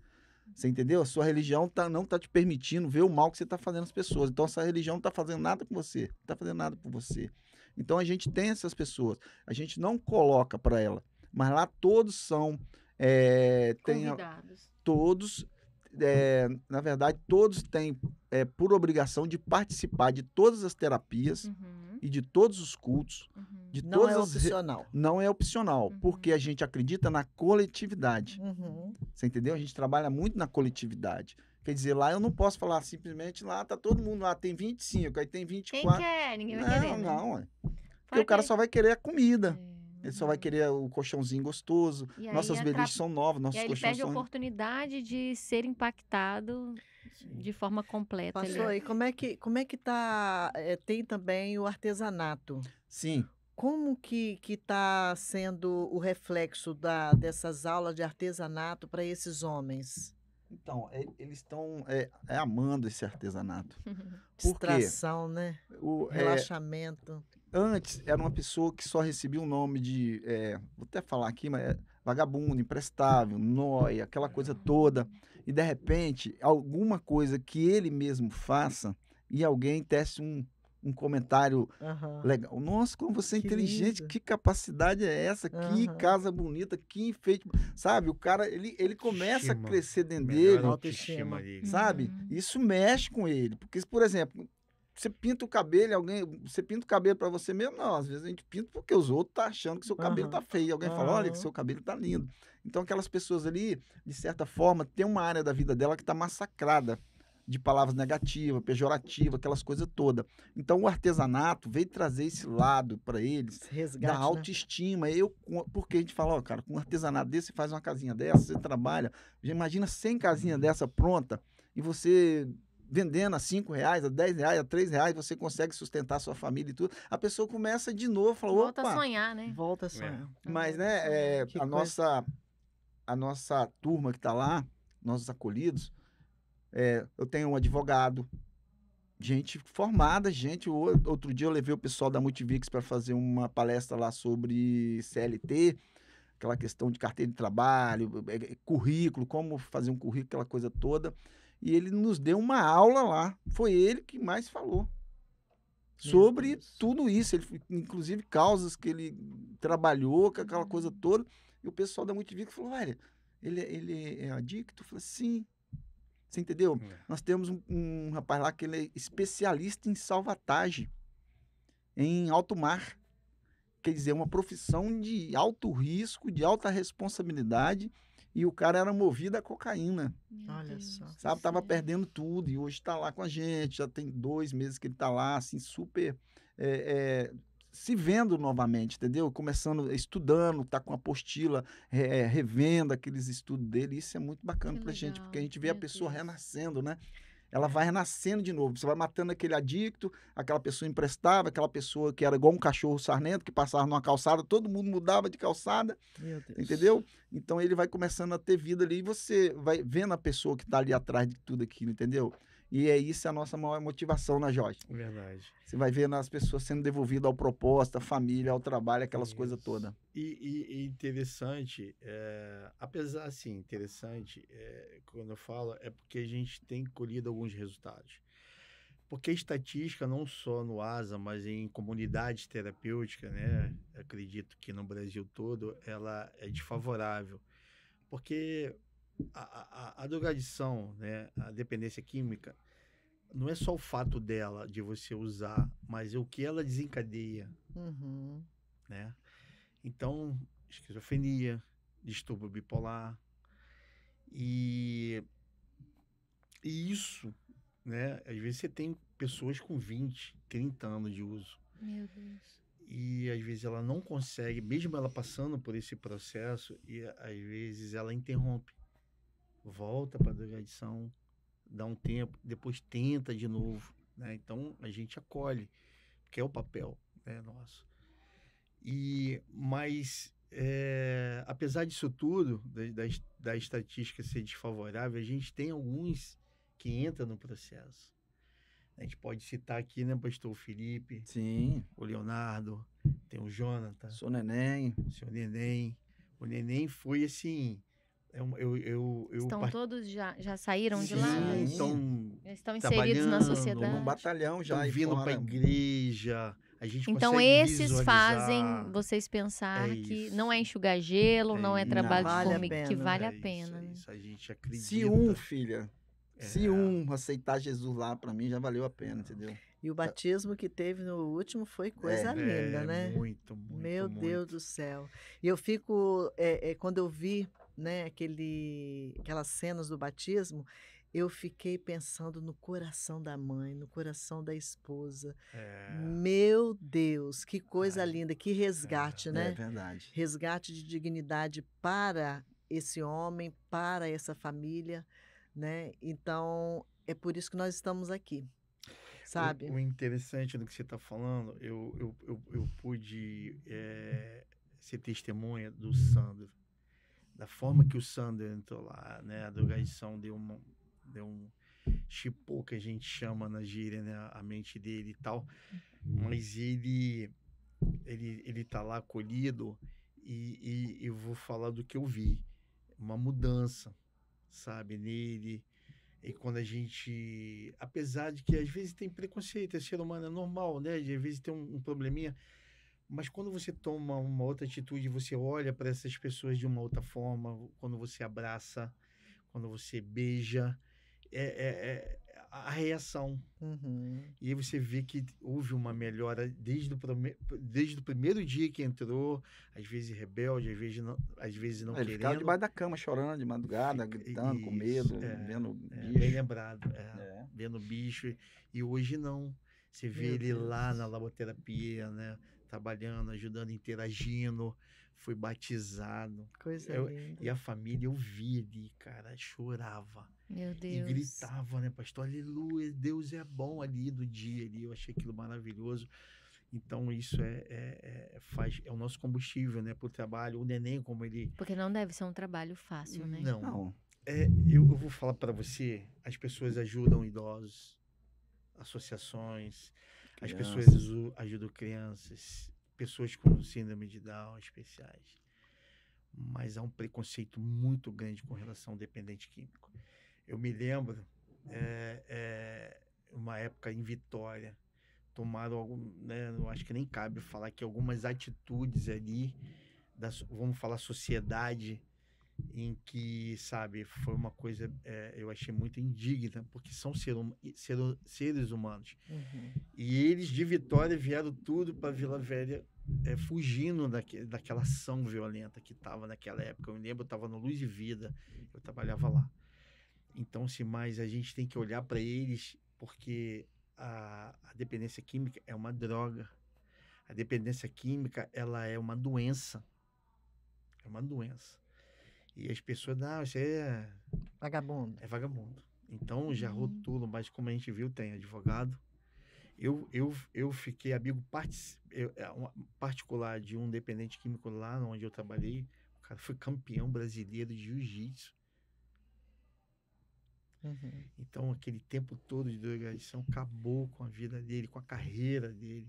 Você entendeu? A sua religião tá, não está te permitindo ver o mal que você está fazendo às pessoas. Então, essa religião não está fazendo nada com você. Não está fazendo nada por você. Então, a gente tem essas pessoas. A gente não coloca para ela. Mas lá todos são. É, tem, todos é, na verdade, todos têm é, por obrigação de participar de todas as terapias uhum. e de todos os cultos. Uhum. De não é todas é opcional. As... Não é opcional, uhum. porque a gente acredita na coletividade. Uhum. Você entendeu? A gente trabalha muito na coletividade. Quer dizer, lá eu não posso falar simplesmente lá tá todo mundo lá, tem 25, aí tem 24. Quem quer? Ninguém vai não, querer. Né? Não, não. Porque o cara só vai querer a comida. É. Ele só vai querer o colchãozinho gostoso. Nossas bebidas beliches são novas, nossos e aí colchões ele perde a oportunidade de ser impactado de forma completa. passou ali. É e como é que como é que tá? É, tem também o artesanato. Sim. Como que que está sendo o reflexo da, dessas aulas de artesanato para esses homens? Então, é, eles estão é, é, amando esse artesanato. [laughs] Distração, né? O, é, Relaxamento antes era uma pessoa que só recebia o um nome de, é, vou até falar aqui, mas é vagabundo, imprestável, nóia, aquela coisa toda. E de repente, alguma coisa que ele mesmo faça e alguém tece um, um comentário uhum. legal. Nossa, como você é que inteligente, lindo. que capacidade é essa? Uhum. Que casa bonita, que enfeite. Sabe, o cara, ele, ele começa a crescer dentro Melhor dele. Autoestima. Sabe? Uhum. Isso mexe com ele. Porque, por exemplo, você pinta o cabelo, alguém, você pinta o cabelo para você mesmo? Não, às vezes a gente pinta porque os outros tá achando que seu cabelo uhum. tá feio. Alguém uhum. fala, olha que seu cabelo tá lindo. Então aquelas pessoas ali, de certa forma, tem uma área da vida dela que tá massacrada de palavras negativas, pejorativas, aquelas coisas todas. Então o artesanato veio trazer esse lado para eles, resgate, da né? autoestima. Né? Eu, porque a gente fala, ó, oh, cara, com um artesanato desse você faz uma casinha dessa, você trabalha, já imagina 100 casinhas uhum. dessa pronta e você vendendo a cinco reais, a dez reais, a três reais, você consegue sustentar sua família e tudo. A pessoa começa de novo, fala, Volta opa. a sonhar, né? Volta a é. sonhar. Mas, né, é, a, nossa, a nossa turma que está lá, nossos acolhidos, é, eu tenho um advogado, gente formada, gente. Outro dia eu levei o pessoal da Multivix para fazer uma palestra lá sobre CLT, aquela questão de carteira de trabalho, é, é, currículo, como fazer um currículo, aquela coisa toda. E ele nos deu uma aula lá. Foi ele que mais falou sobre tudo isso, ele, inclusive causas que ele trabalhou, com aquela coisa toda. E o pessoal da Multivic falou: olha, ele, é, ele é adicto? Eu falei: sim. Você entendeu? É. Nós temos um, um, rapaz lá que ele é especialista em salvatagem, em alto mar. Quer dizer, uma profissão de alto risco, de alta responsabilidade e o cara era movido a cocaína. Olha só. Sabe, tava sério? perdendo tudo e hoje está lá com a gente. Já tem dois meses que ele está lá, assim, super. É, é, se vendo novamente, entendeu? Começando, estudando, tá com apostila, é, revendo aqueles estudos dele. Isso é muito bacana para a gente, porque a gente vê Meu a pessoa Deus. renascendo, né? ela vai renascendo de novo. Você vai matando aquele adicto, aquela pessoa emprestava aquela pessoa que era igual um cachorro sarnento que passava numa calçada, todo mundo mudava de calçada. Entendeu? Então ele vai começando a ter vida ali e você vai vendo a pessoa que está ali atrás de tudo aquilo, entendeu? E é isso é a nossa maior motivação na né, Jorge. Verdade. Você vai ver as pessoas sendo devolvidas ao proposta, à família, ao trabalho, aquelas coisas todas. E, e, interessante, é, apesar assim, interessante, é, quando eu falo, é porque a gente tem colhido alguns resultados. Porque a estatística, não só no ASA, mas em comunidade terapêutica, né? Acredito que no Brasil todo, ela é desfavorável. Porque a, a, a drogadição, né, a dependência química, não é só o fato dela de você usar, mas é o que ela desencadeia, uhum. né? Então, esquizofrenia, distúrbio bipolar e, e isso, né? Às vezes você tem pessoas com 20, 30 anos de uso. Meu Deus. E às vezes ela não consegue, mesmo ela passando por esse processo, e às vezes ela interrompe volta para a edição, dá um tempo, depois tenta de novo. Né? Então a gente acolhe, que é o papel né, nosso. E, mas, é, apesar disso tudo, da, da, da estatística ser desfavorável, a gente tem alguns que entram no processo. A gente pode citar aqui, né, pastor Felipe? Sim. O Leonardo, tem o Jonathan. Sou Neném. O seu Neném. O Neném foi, assim, é eu, eu, eu estão part... todos já, já saíram Sim, de lá? Estão, estão inseridos na sociedade. Um batalhão já estão vindo para a igreja. A gente então esses visualizar. fazem vocês pensar é que não é enxugar gelo, é, não é, é trabalho não, vale de formiga, que vale é a pena. Isso, é né? isso, a gente acredita. Se um, filha, se é. um aceitar Jesus lá para mim já valeu a pena, entendeu? E o tá. batismo que teve no último foi coisa é, linda, é, né? Muito, muito. Meu muito. Deus do céu. E eu fico, é, quando eu vi né, aquele, aquelas cenas do batismo, eu fiquei pensando no coração da mãe, no coração da esposa. É. Meu Deus, que coisa é. linda, que resgate, é. é né? É verdade. Resgate de dignidade para esse homem, para essa família, né? Então, é por isso que nós estamos aqui, sabe? O, o interessante do que você está falando, eu, eu, eu, eu pude eh, ser testemunha do Sandro da forma que o Sander entrou lá, né? A drogadição deu um, deu um chipô que a gente chama na gíria, né? A mente dele e tal. Mas ele, ele, ele tá lá acolhido e, e eu vou falar do que eu vi. Uma mudança, sabe, nele. E quando a gente, apesar de que às vezes tem preconceito, é ser humano, é normal, né? Às vezes tem um, um probleminha mas quando você toma uma outra atitude, você olha para essas pessoas de uma outra forma, quando você abraça, quando você beija, é, é, é a reação. Uhum. E aí você vê que houve uma melhora desde o, prome... desde o primeiro dia que entrou, às vezes rebelde, às vezes não, às vezes não é, Ele querendo. ficava debaixo da cama, chorando de madrugada, gritando, Isso, com medo, é, vendo é, bicho. bem lembrado, vendo bicho. E hoje não. Você vê Meu ele Deus. lá na laboterapia, né? trabalhando, ajudando, interagindo. Fui batizado. Coisa eu, linda. E a família, eu vi ali, cara, chorava. Meu Deus. E gritava, né, pastor? Aleluia, Deus é bom ali do dia ali. Eu achei aquilo maravilhoso. Então isso é, é, é, faz, é o nosso combustível, né, pro trabalho. O neném como ele. Porque não deve ser um trabalho fácil, né? Não. não. É, eu, eu vou falar para você. As pessoas ajudam idosos, associações. As pessoas ajudam crianças, pessoas com síndrome de Down especiais. Mas há um preconceito muito grande com relação ao dependente químico. Eu me lembro, é, é, uma época em Vitória, tomaram algum, né, eu acho que nem cabe falar que algumas atitudes ali, vamos falar sociedade, em que, sabe, foi uma coisa é, eu achei muito indigna, porque são ser, hum, ser, hum, seres humanos. Uhum. E eles de Vitória vieram tudo para Vila Velha é, fugindo daque, daquela ação violenta que estava naquela época. Eu me lembro, eu estava no Luz e Vida, eu trabalhava lá. Então, se assim, mais a gente tem que olhar para eles, porque a, a dependência química é uma droga. A dependência química, ela é uma doença. É uma doença. E as pessoas, não, isso é. Vagabundo. É vagabundo. Então já uhum. rotulo, mas como a gente viu, tem advogado. Eu, eu, eu fiquei amigo partic... eu, é, particular de um dependente químico lá onde eu trabalhei. O cara foi campeão brasileiro de jiu-jitsu. Uhum. Então, aquele tempo todo de drogadição acabou com a vida dele, com a carreira dele.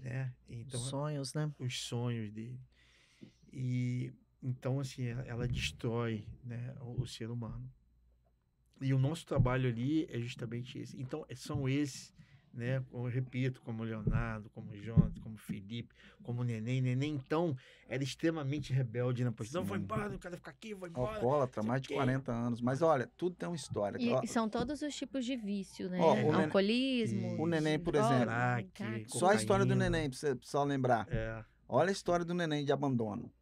Né? Então, os sonhos, né? Os sonhos dele. E então, assim, ela, ela destrói né, o, o, ser humano. E o nosso trabalho ali é justamente esse. Então, é, são esses, né? eu repito, como Leonardo, como Jonathan, como Felipe, como Neném. Neném, então, era extremamente rebelde na posição. Não, vou uhum. embora, não quero ficar aqui, vou embora. Alcoólatra, mais de 40 anos. Mas olha, tudo tem uma história. E, ó, são todos os tipos de vício, né? o Alcoolismo. O Neném, por exemplo. Caraca, só a história do Neném, pra você só lembrar. É. Olha a história do Neném de abandono.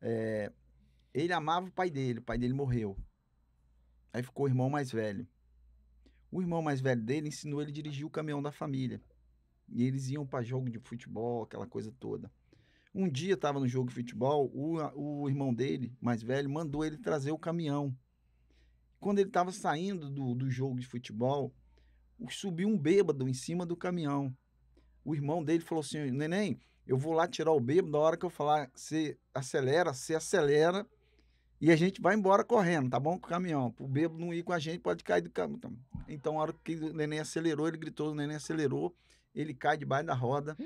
É, ele amava o pai dele, o pai dele morreu. Aí ficou o irmão mais velho. O irmão mais velho dele ensinou ele a dirigir o caminhão da família. E eles iam para jogo de futebol, aquela coisa toda. Um dia estava no jogo de futebol, o, o irmão dele, mais velho, mandou ele trazer o caminhão. Quando ele estava saindo do, do jogo de futebol, subiu um bêbado em cima do caminhão. O irmão dele falou assim: Neném, eu vou lá tirar o bêbado, na hora que eu falar, se acelera, se acelera, e a gente vai embora correndo, tá bom? Com o caminhão. O bêbado não ir com a gente, pode cair do caminhão. Então, a hora que o neném acelerou, ele gritou, o neném acelerou, ele cai debaixo da roda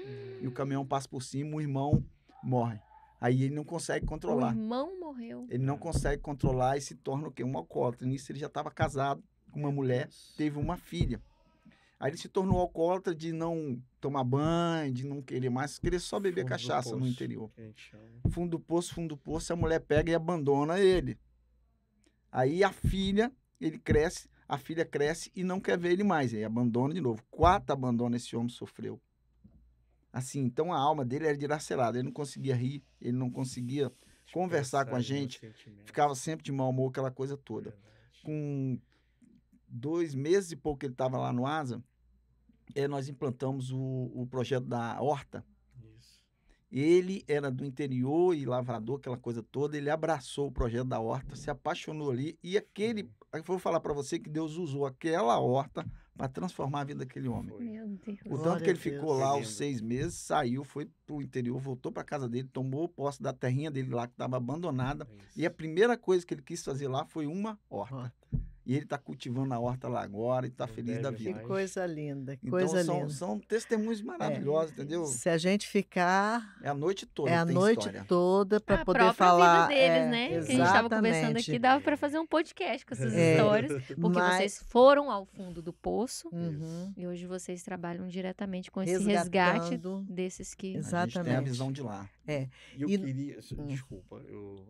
e o caminhão passa por cima, o irmão morre. Aí ele não consegue controlar. O irmão morreu. Ele não consegue controlar e se torna o quê? Um alcoólatra. Nisso ele já estava casado com uma mulher, teve uma filha. Aí ele se tornou alcoólatra de não tomar banho, de não querer mais, querer só beber fundo cachaça poço, no interior. Fundo do poço, fundo do poço, a mulher pega e abandona ele. Aí a filha, ele cresce, a filha cresce e não quer ver ele mais. Aí abandona de novo. Quatro abandona esse homem sofreu. Assim, então a alma dele era dilacerada. Ele não conseguia rir, ele não conseguia conversar com a gente. Ficava sempre de mau humor, aquela coisa toda. Verdade. Com dois meses e pouco que ele estava lá no Asa, é, nós implantamos o, o projeto da Horta. Isso. Ele era do interior e lavrador, aquela coisa toda. Ele abraçou o projeto da horta, se apaixonou ali. E aquele. Uhum. Vou falar para você que Deus usou aquela horta para transformar a vida daquele homem. Meu Deus. O tanto Glória que ele ficou lá os seis meses, saiu, foi para o interior, voltou para casa dele, tomou posse da terrinha dele lá que estava abandonada. É e a primeira coisa que ele quis fazer lá foi uma horta. horta. E ele está cultivando a horta lá agora e está é feliz da vida. Que coisa linda, que então, coisa linda. São testemunhos é, maravilhosos, é. entendeu? Se a gente ficar. É a noite toda. É a noite história. toda para é poder falar. A vida deles, é, né? Exatamente. Que a gente estava conversando aqui, dava para fazer um podcast com essas é, histórias, porque mas... vocês foram ao fundo do poço uhum. e hoje vocês trabalham diretamente com esse resgate desses que. Exatamente. A gente tem a visão de lá. É. E eu e... queria. Hum. Desculpa, eu,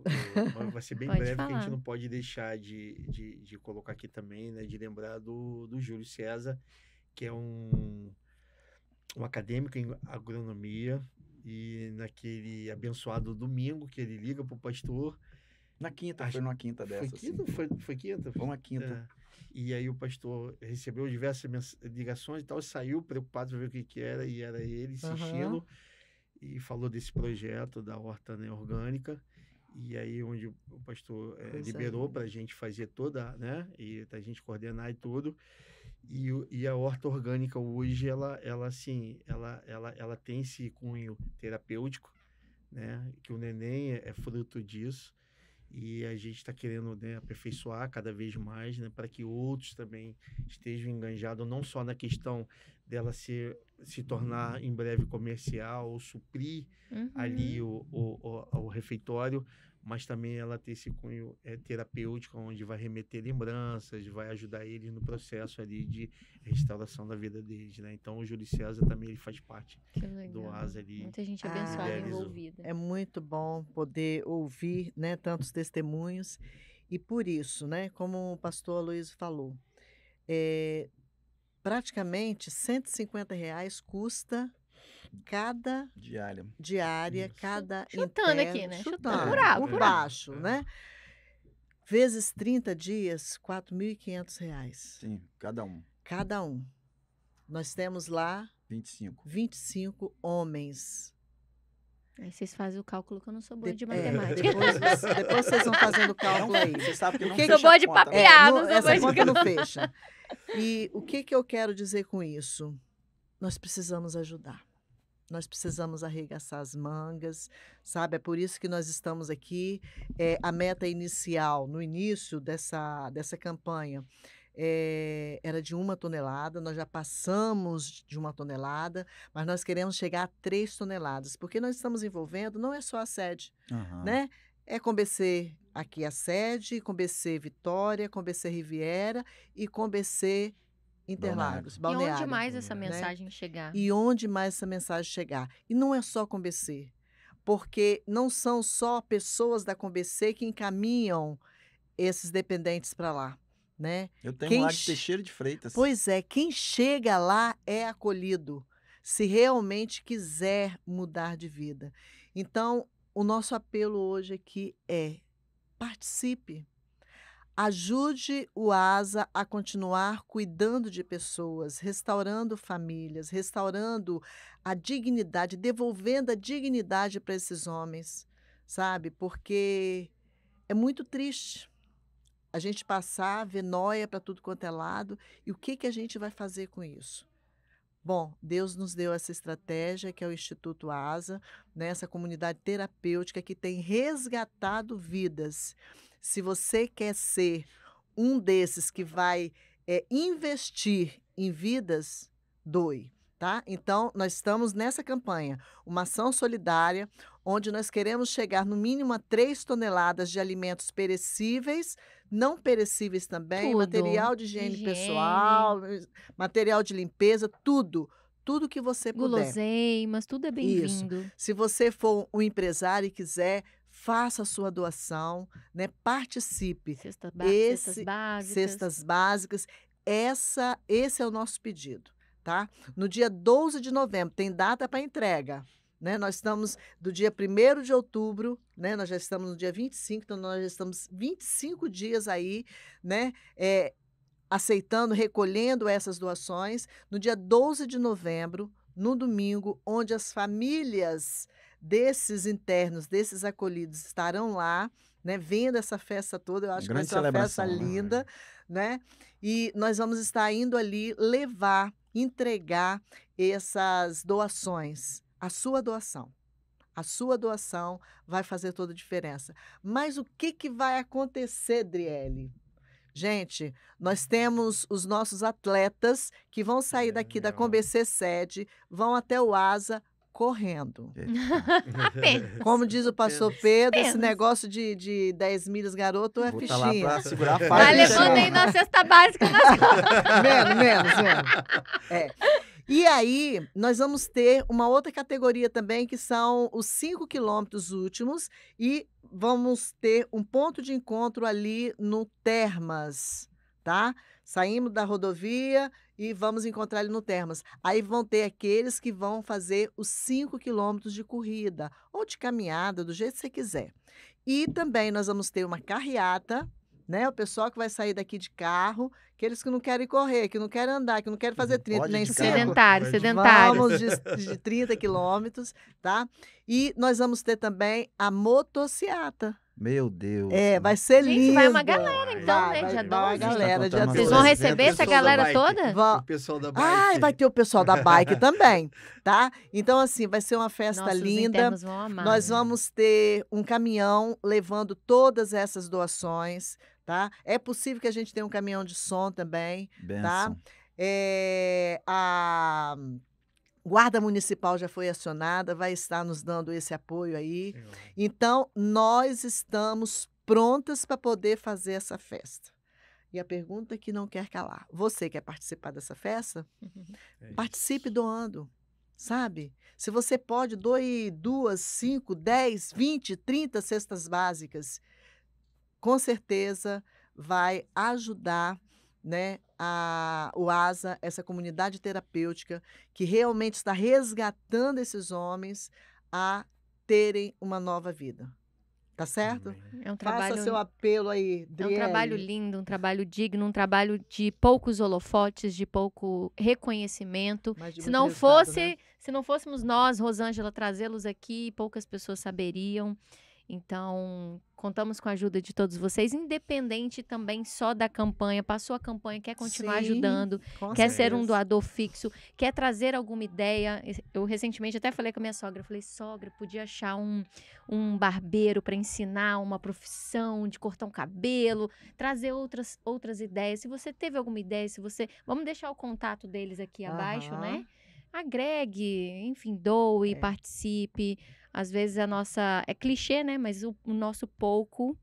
eu, vai ser bem [laughs] breve, falar. que a gente não pode deixar de, de, de, colocar aqui também, né? De lembrar do, do Júlio César, que é um, um acadêmico em agronomia, e naquele abençoado domingo que ele liga para o pastor. Na quinta, acho, foi numa quinta dessa. Foi quinta? Assim. Foi, foi quinta? Foi uma quinta. É, e aí o pastor recebeu diversas ligações e tal, saiu preocupado para ver o que, que era, e era ele insistindo. Uhum e falou desse projeto da horta né, orgânica e aí onde o pastor eh, é, liberou para a gente fazer toda, né, e a gente coordenar e tudo, e, e a horta orgânica hoje, ela, ela assim, ela, ela, ela tem esse cunho terapêutico, né, que o neném é, é fruto disso, e a gente está querendo né, aperfeiçoar cada vez mais né, para que outros também estejam enganjados, não só na questão dela se se tornar em breve comercial ou suprir uhum. ali o, o, o, o refeitório, mas também ela tem esse cunho é, terapêutico, onde vai remeter lembranças, vai ajudar eles no processo ali de restauração da vida deles, né? Então o Júlio César também ele faz parte do ASA ali. Muita gente ah, abençoada ah, envolvida. É muito bom poder ouvir, né, tantos testemunhos e por isso, né, como o pastor Luiz falou, é, praticamente 150 reais custa cada diária, diária cada chutando interno, aqui, né? Chutando, chutando buraco, por buraco. baixo, né? Vezes 30 dias, R$ 4.500. Sim, cada um. Cada um. Nós temos lá 25. 25 homens. Aí vocês fazem o cálculo que eu não sou boa de, de é, matemática. É, depois, depois, vocês vão fazendo o [laughs] cálculo aí. Você sabe que não sou boa de né? papear, é, não, não sou essa boa de... não [laughs] fecha. E o que, que eu quero dizer com isso? Nós precisamos ajudar nós precisamos arregaçar as mangas, sabe? É por isso que nós estamos aqui. É, a meta inicial, no início dessa, dessa campanha, é, era de uma tonelada, nós já passamos de uma tonelada, mas nós queremos chegar a três toneladas, porque nós estamos envolvendo não é só a sede, uhum. né? É com BC aqui a sede, com BC Vitória, com BC Riviera e com BC Interlagos, Balneário. Balneário. E onde mais essa né? mensagem né? chegar? E onde mais essa mensagem chegar? E não é só com BC, porque não são só pessoas da Combc que encaminham esses dependentes para lá. Né? Eu tenho quem lá de Teixeira de Freitas. Pois é, quem chega lá é acolhido, se realmente quiser mudar de vida. Então, o nosso apelo hoje aqui é participe, Ajude o ASA a continuar cuidando de pessoas, restaurando famílias, restaurando a dignidade, devolvendo a dignidade para esses homens, sabe? Porque é muito triste a gente passar, ver noia para tudo quanto é lado e o que, que a gente vai fazer com isso? Bom, Deus nos deu essa estratégia que é o Instituto ASA, né, essa comunidade terapêutica que tem resgatado vidas. Se você quer ser um desses que vai é, investir em vidas, doe. Tá? Então, nós estamos nessa campanha, uma ação solidária, onde nós queremos chegar no mínimo a 3 toneladas de alimentos perecíveis, não perecíveis também, tudo. material de higiene, higiene, pessoal, eh, material de limpeza, tudo. Tudo que você puder. Guloseimas, tudo é bem-vindo. Se você for um empresário e quiser faça a sua doação, né? Participe. Cesta esse, cestas básicas. Cestas básicas. Essa, esse é o nosso pedido, tá? No dia 12 de novembro, tem data para entrega. Né? Nós estamos do dia 1 de outubro, né? nós já estamos no dia 25, então nós já estamos 25 dias aí, né? É, aceitando, recolhendo essas doações. No dia 12 de novembro, no domingo, onde as famílias desses internos, desses acolhidos estarão lá, né, vendo essa festa toda, eu acho Grande que vai ser uma festa né? linda, né? E nós vamos estar indo ali levar, entregar essas doações, a sua doação. A sua doação vai fazer toda a diferença. Mas o que, que vai acontecer, Driele? Gente, nós temos os nossos atletas que vão sair daqui da Combc sede, vão até o ASA, correndo. [laughs] Como diz o pastor Pedro, esse negócio de, de 10 milhas garoto é Vou tá fichinha. segurar a faixa. Vai levando aí na cesta básica. [laughs] [laughs] menos, menos, menos. É. E aí, nós vamos ter uma outra categoria também, que são os 5 quilômetros últimos, e vamos ter um ponto de encontro ali no Termas, tá? Saímos da rodovia, e vamos encontrar ele no Termas. Aí vão ter aqueles que vão fazer os 5 quilômetros de corrida ou de caminhada, do jeito que você quiser. E também nós vamos ter uma carreata, né? O pessoal que vai sair daqui de carro, aqueles que não querem correr, que não querem andar, que não querem fazer 30, uhum. Pode nem sedentário, sedentário. Vamos de, de 30 quilômetros, tá? E nós vamos ter também a motociata. Meu Deus. É, vai ser gente, lindo. Gente, vai uma galera então, né, vai, né? Dia 12. Vai, galera, dia Vocês vão receber essa galera toda? O pessoal da bike. Ah, vai ter o pessoal da bike [laughs] também, tá? Então, assim, vai ser uma festa Nossa, linda. Os vão amar, Nós né? vamos ter um caminhão levando todas essas doações, tá? É possível que a gente tenha um caminhão de som também, tá? Benção. tá? É, a Guarda Municipal já foi acionada, vai estar nos dando esse apoio aí. Então, nós estamos prontas para poder fazer essa festa. E a pergunta é que não quer calar: você quer participar dessa festa? [laughs] É Participe doando, sabe? Se você pode, doe duas, cinco, dez, vinte, trinta cestas básicas. Com certeza vai ajudar né, a, o ASA, essa comunidade terapêutica, que realmente está resgatando esses homens a terem uma nova vida. Tá certo? É, é um trabalho, Faça seu apelo aí, Driele. É um trabalho lindo, um trabalho digno, um trabalho de poucos holofotes, de pouco reconhecimento. De se não né? fosse, né? se não fôssemos nós, Rosângela, trazê-los aqui, poucas pessoas saberiam. Então, contamos com a ajuda de todos vocês, independente também só da campanha. Passou a campanha, quer continuar Sim, ajudando, quer certeza. ser um doador fixo, quer trazer alguma ideia. Eu recentemente até falei com a minha sogra, falei, sogra, podia achar um, um barbeiro para ensinar uma profissão de cortar um cabelo, trazer outras, outras ideias. Se você teve alguma ideia, se você. Vamos deixar o contato deles aqui abaixo, né? Agregue, enfim, doe, é. participe às vezes a nossa. É clichê, né? Mas o, o nosso pouco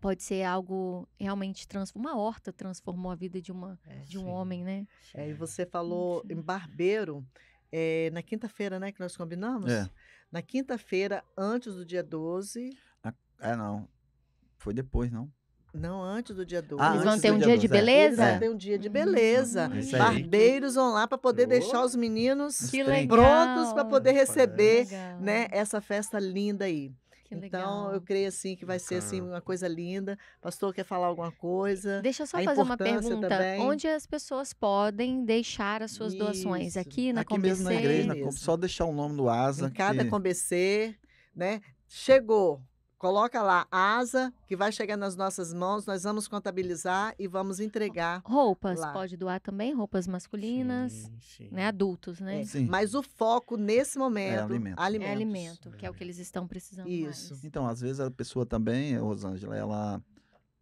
pode ser algo realmente transforma Uma horta transformou a vida de, uma, é, de um sim. homem, né? É, e você falou sim. em barbeiro. É, na quinta-feira, né, que nós combinamos? É. Na quinta-feira, antes do dia 12. Ah, é, não. Foi depois, não? Não, antes do dia 2. Ah, Eles vão ter um dia, dia de é. beleza? Eles vão ter um dia de uhum. beleza. Uhum. Barbeiros vão lá para poder oh. deixar os meninos prontos para poder receber né, essa festa linda aí. Então, eu creio assim que vai ser assim uma coisa linda. Pastor quer falar alguma coisa? Deixa eu só a fazer uma pergunta. Também. Onde as pessoas podem deixar as suas Isso. doações aqui na aqui mesmo na igreja, na... só deixar o nome do Asa. Em cada que... Combecê, né? Chegou, Coloca lá asa, que vai chegar nas nossas mãos, nós vamos contabilizar e vamos entregar. Roupas, lá. pode doar também, roupas masculinas, sim, sim. né? Adultos, né? Sim. Mas o foco nesse momento é alimento. Alimentos. É alimento, que é o que eles estão precisando. Isso. Mais. Então, às vezes a pessoa também, Rosângela, ela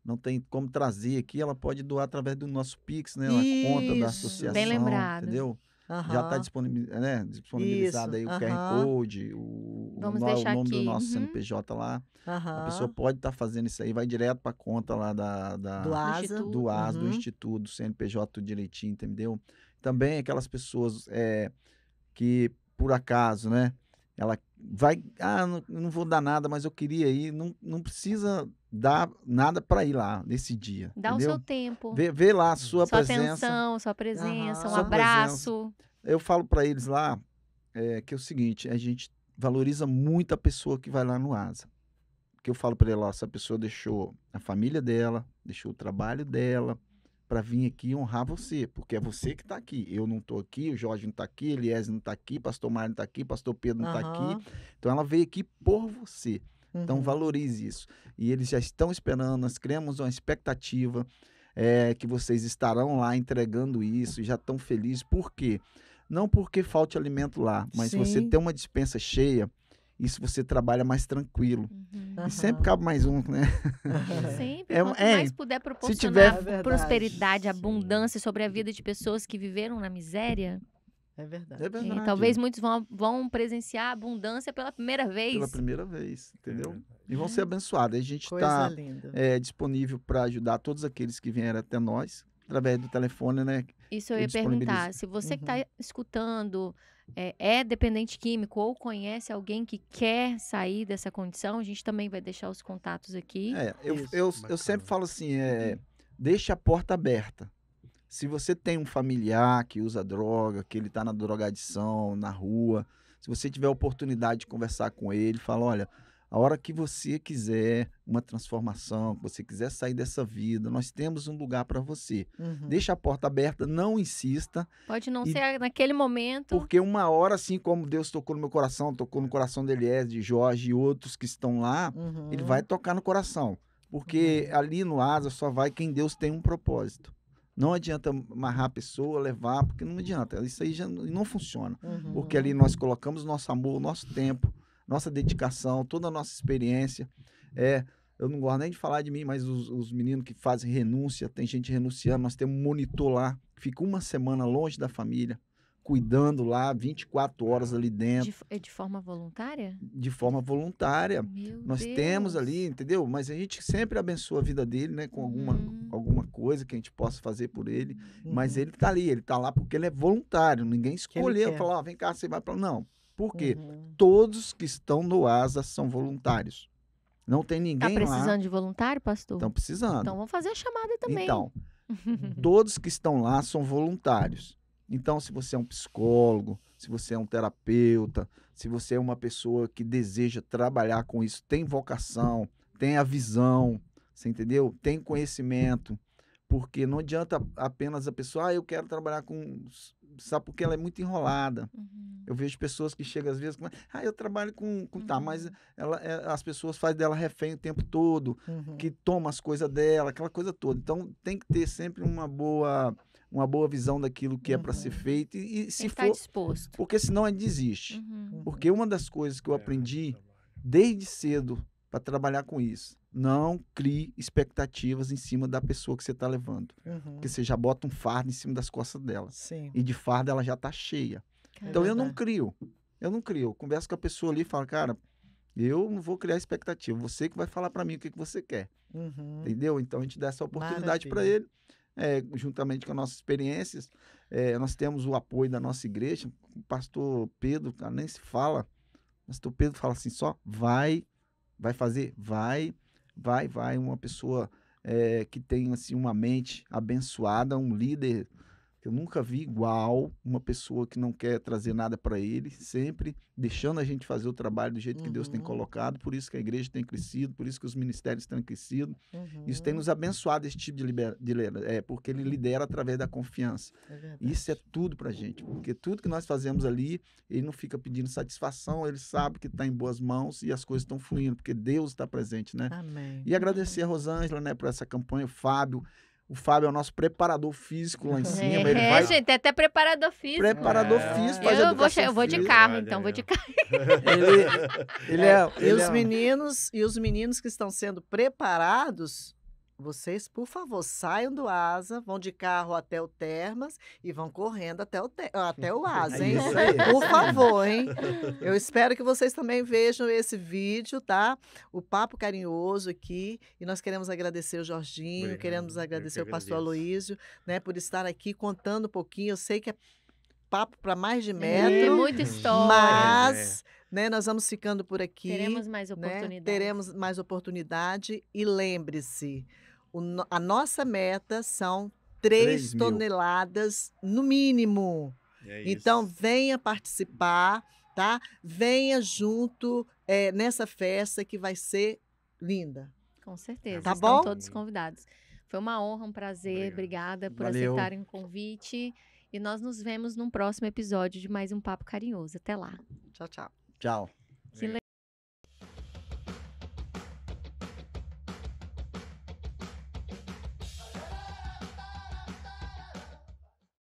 não tem como trazer aqui, ela pode doar através do nosso Pix, né? Na conta da associação. Bem lembrado. Entendeu? Uhum. Já está disponibilizado, né, disponibilizado Isso. aí o uhum. QR Code, o, Vamos o, nome aqui. do nosso uhum. CNPJ lá. A pessoa pode estar tá fazendo isso aí, vai direto para a conta lá da, da, do ASA, do, do uhum. Instituto, do CNPJ direitinho, entendeu? Também aquelas pessoas é, que, por acaso, né, ela vai, ah, não, não vou dar nada, mas eu queria ir, não, não precisa dá nada para ir lá nesse dia. Dá entendeu? o seu tempo. Vê, vê lá a sua, sua presença. Atenção, sua presença, uhum. um sua abraço. Presença. Eu falo para eles lá é, que é o seguinte, a gente valoriza muito a pessoa que vai lá no ASA. Que eu falo para eles lá essa pessoa deixou a família dela, deixou o trabalho dela para vir aqui honrar você, porque é você que está aqui. Eu não estou aqui, o Jorge não está aqui, Elias não está aqui, Pastor Mário não está aqui, Pastor Pedro não está aqui. Então ela veio aqui por você. Então, uhum. Então valorize isso. E eles já estão esperando, nós criamos uma expectativa é, que vocês estarão lá entregando isso, já estão felizes. Por quê? Não porque falte alimento lá, mas Sim. você tem uma dispensa cheia, isso você trabalha mais tranquilo. Uhum. E uhum. sempre cabe mais um, né? Uhum. [laughs] Sempre. É, quanto é, mais puder proporcionar tiver... É prosperidade, abundância sobre a vida de pessoas que viveram na miséria, é verdade. É verdade. talvez muitos vão, vão presenciar a abundância pela primeira vez. Pela primeira vez, entendeu? É e vão ser abençoados. A gente está é, disponível para ajudar todos aqueles que vieram até nós, através do telefone, né? Isso eu ia perguntar. Se você que está uhum. escutando é, é, dependente químico ou conhece alguém que quer sair dessa condição, a gente também vai deixar os contatos aqui. É, eu, eu, eu, sempre falo assim: é, uhum. deixa a porta aberta. Se você tem um familiar que usa droga, que ele está na drogadição, na rua, se você tiver a oportunidade de conversar com ele, fala, olha, a hora que você quiser uma transformação, que você quiser sair dessa vida, nós temos um lugar para você. Uhum. Deixa a porta aberta, não insista. Pode não e... ser naquele momento. Porque uma hora, assim como Deus tocou no meu coração, tocou no coração de Elias, de Jorge e outros que estão lá, uhum. ele vai tocar no coração. Porque uhum. ali no asa só vai quem Deus tem um propósito. Não adianta amarrar a pessoa, levar, porque não adianta. Isso aí já não, funciona. Uhum. Porque ali nós colocamos nosso amor, nosso tempo, nossa dedicação, toda a nossa experiência. É, eu não gosto nem de falar de mim, mas os, os meninos que fazem renúncia, tem gente renunciando, nós temos um monitor lá, que fica uma semana longe da família, cuidando lá 24 horas ali dentro. De, eh, de forma voluntária? De forma voluntária. Meu Nós Deus. temos ali, entendeu? Mas a gente sempre abençoa a vida dele, né? Com alguma, hum. alguma coisa que a gente possa fazer por ele. Hum. Mas uhum. ele tá ali, ele tá lá porque ele é voluntário. Ninguém escolheu falar, ó, vem cá, você vai para Não. Por quê? Uhum. Todos que estão no ASA são voluntários. Não tem tá ninguém Tá precisando lá. de voluntário, pastor? Estão precisando. Então vamos fazer a chamada também. Então, [laughs] todos que estão lá são voluntários. Então, se você é um psicólogo, se você é um terapeuta, se você é uma pessoa que deseja trabalhar com isso, tem vocação, tem a visão, você entendeu? Tem conhecimento. Porque não adianta apenas a pessoa, ah, eu quero trabalhar com. Sabe, porque ela é muito enrolada. Uhum. Eu vejo pessoas que chegam às vezes com. Ah, eu trabalho com. com... Uhum. Tá, mas ela, é, as pessoas fazem dela refém o tempo todo, uhum. que toma as coisas dela, aquela coisa toda. Então tem que ter sempre uma boa uma boa visão daquilo que é uhum. é para ser feito e, e se Ele tá for tá disposto. porque senão ele desiste uhum. porque uma das coisas que eu é, aprendi é desde cedo para trabalhar com isso não crie expectativas em cima da pessoa que você está levando uhum. porque você já bota um fardo em cima das costas dela Sim. e de fardo ela já está cheia Caramba. então eu não crio eu não crio eu converso com a pessoa ali e falo cara eu não vou criar expectativa você que vai falar para mim o que, que você quer uhum. entendeu então a gente dá essa oportunidade para ele é, juntamente com as nossas experiências. É, nós temos o apoio da nossa igreja. O pastor Pedro, cara, nem se fala. O pastor Pedro fala assim: só vai, vai fazer, vai, vai, vai. Uma pessoa é, que tem assim, uma mente abençoada, um líder eu nunca vi igual uma pessoa que não quer trazer nada para ele, sempre deixando a gente fazer o trabalho do jeito uhum. que Deus tem uhum. colocado. Por isso que a igreja tem crescido, por isso que os ministérios têm crescido. Uhum. Isso tem uhum. nos abençoado esse tipo de libera, é porque ele lidera através da confiança. É isso é tudo para gente, porque tudo que nós fazemos ali, ele não fica pedindo satisfação, ele sabe que está em boas mãos e as coisas estão fluindo, porque Deus está presente, né? Amém. E agradecer a Rosângela, né, por essa campanha, o Fábio o Fábio é o nosso preparador físico lá em uhum. cima. É, ele vai... gente, é até preparador físico. Preparador é. físico, faz eu vou, eu vou de carro, então, vou de carro. Ele, ele é, [laughs] é e os é meninos e os meninos que estão sendo preparados vocês, por favor, saiam do Asa, vão de carro até o Termas e vão correndo até o, te... até o [laughs] é Asa, hein? É por favor, hein? [laughs] Eu espero que vocês também vejam esse vídeo, tá? O papo carinhoso aqui. E nós queremos agradecer o Jorginho, Obrigado. queremos agradecer que o pastor Aloísio, né, por estar aqui contando um pouquinho. Eu sei que é papo para mais de é metro. É, muita história. Mas. É, é. Né, nós vamos ficando por aqui. Teremos mais oportunidade. Né? Teremos mais oportunidade e lembre-se, o, a nossa meta são 3, 3 toneladas no mínimo. É então, venha participar, tá? Venha junto é, nessa festa que vai ser linda. Com certeza. Tá Estão bom? todos convidados. Foi uma honra, um prazer. Obrigado. Obrigada por Valeu. aceitarem o convite. E nós nos vemos num próximo episódio de mais um Papo Carinhoso. Até lá. Tchau, tchau. Tchau.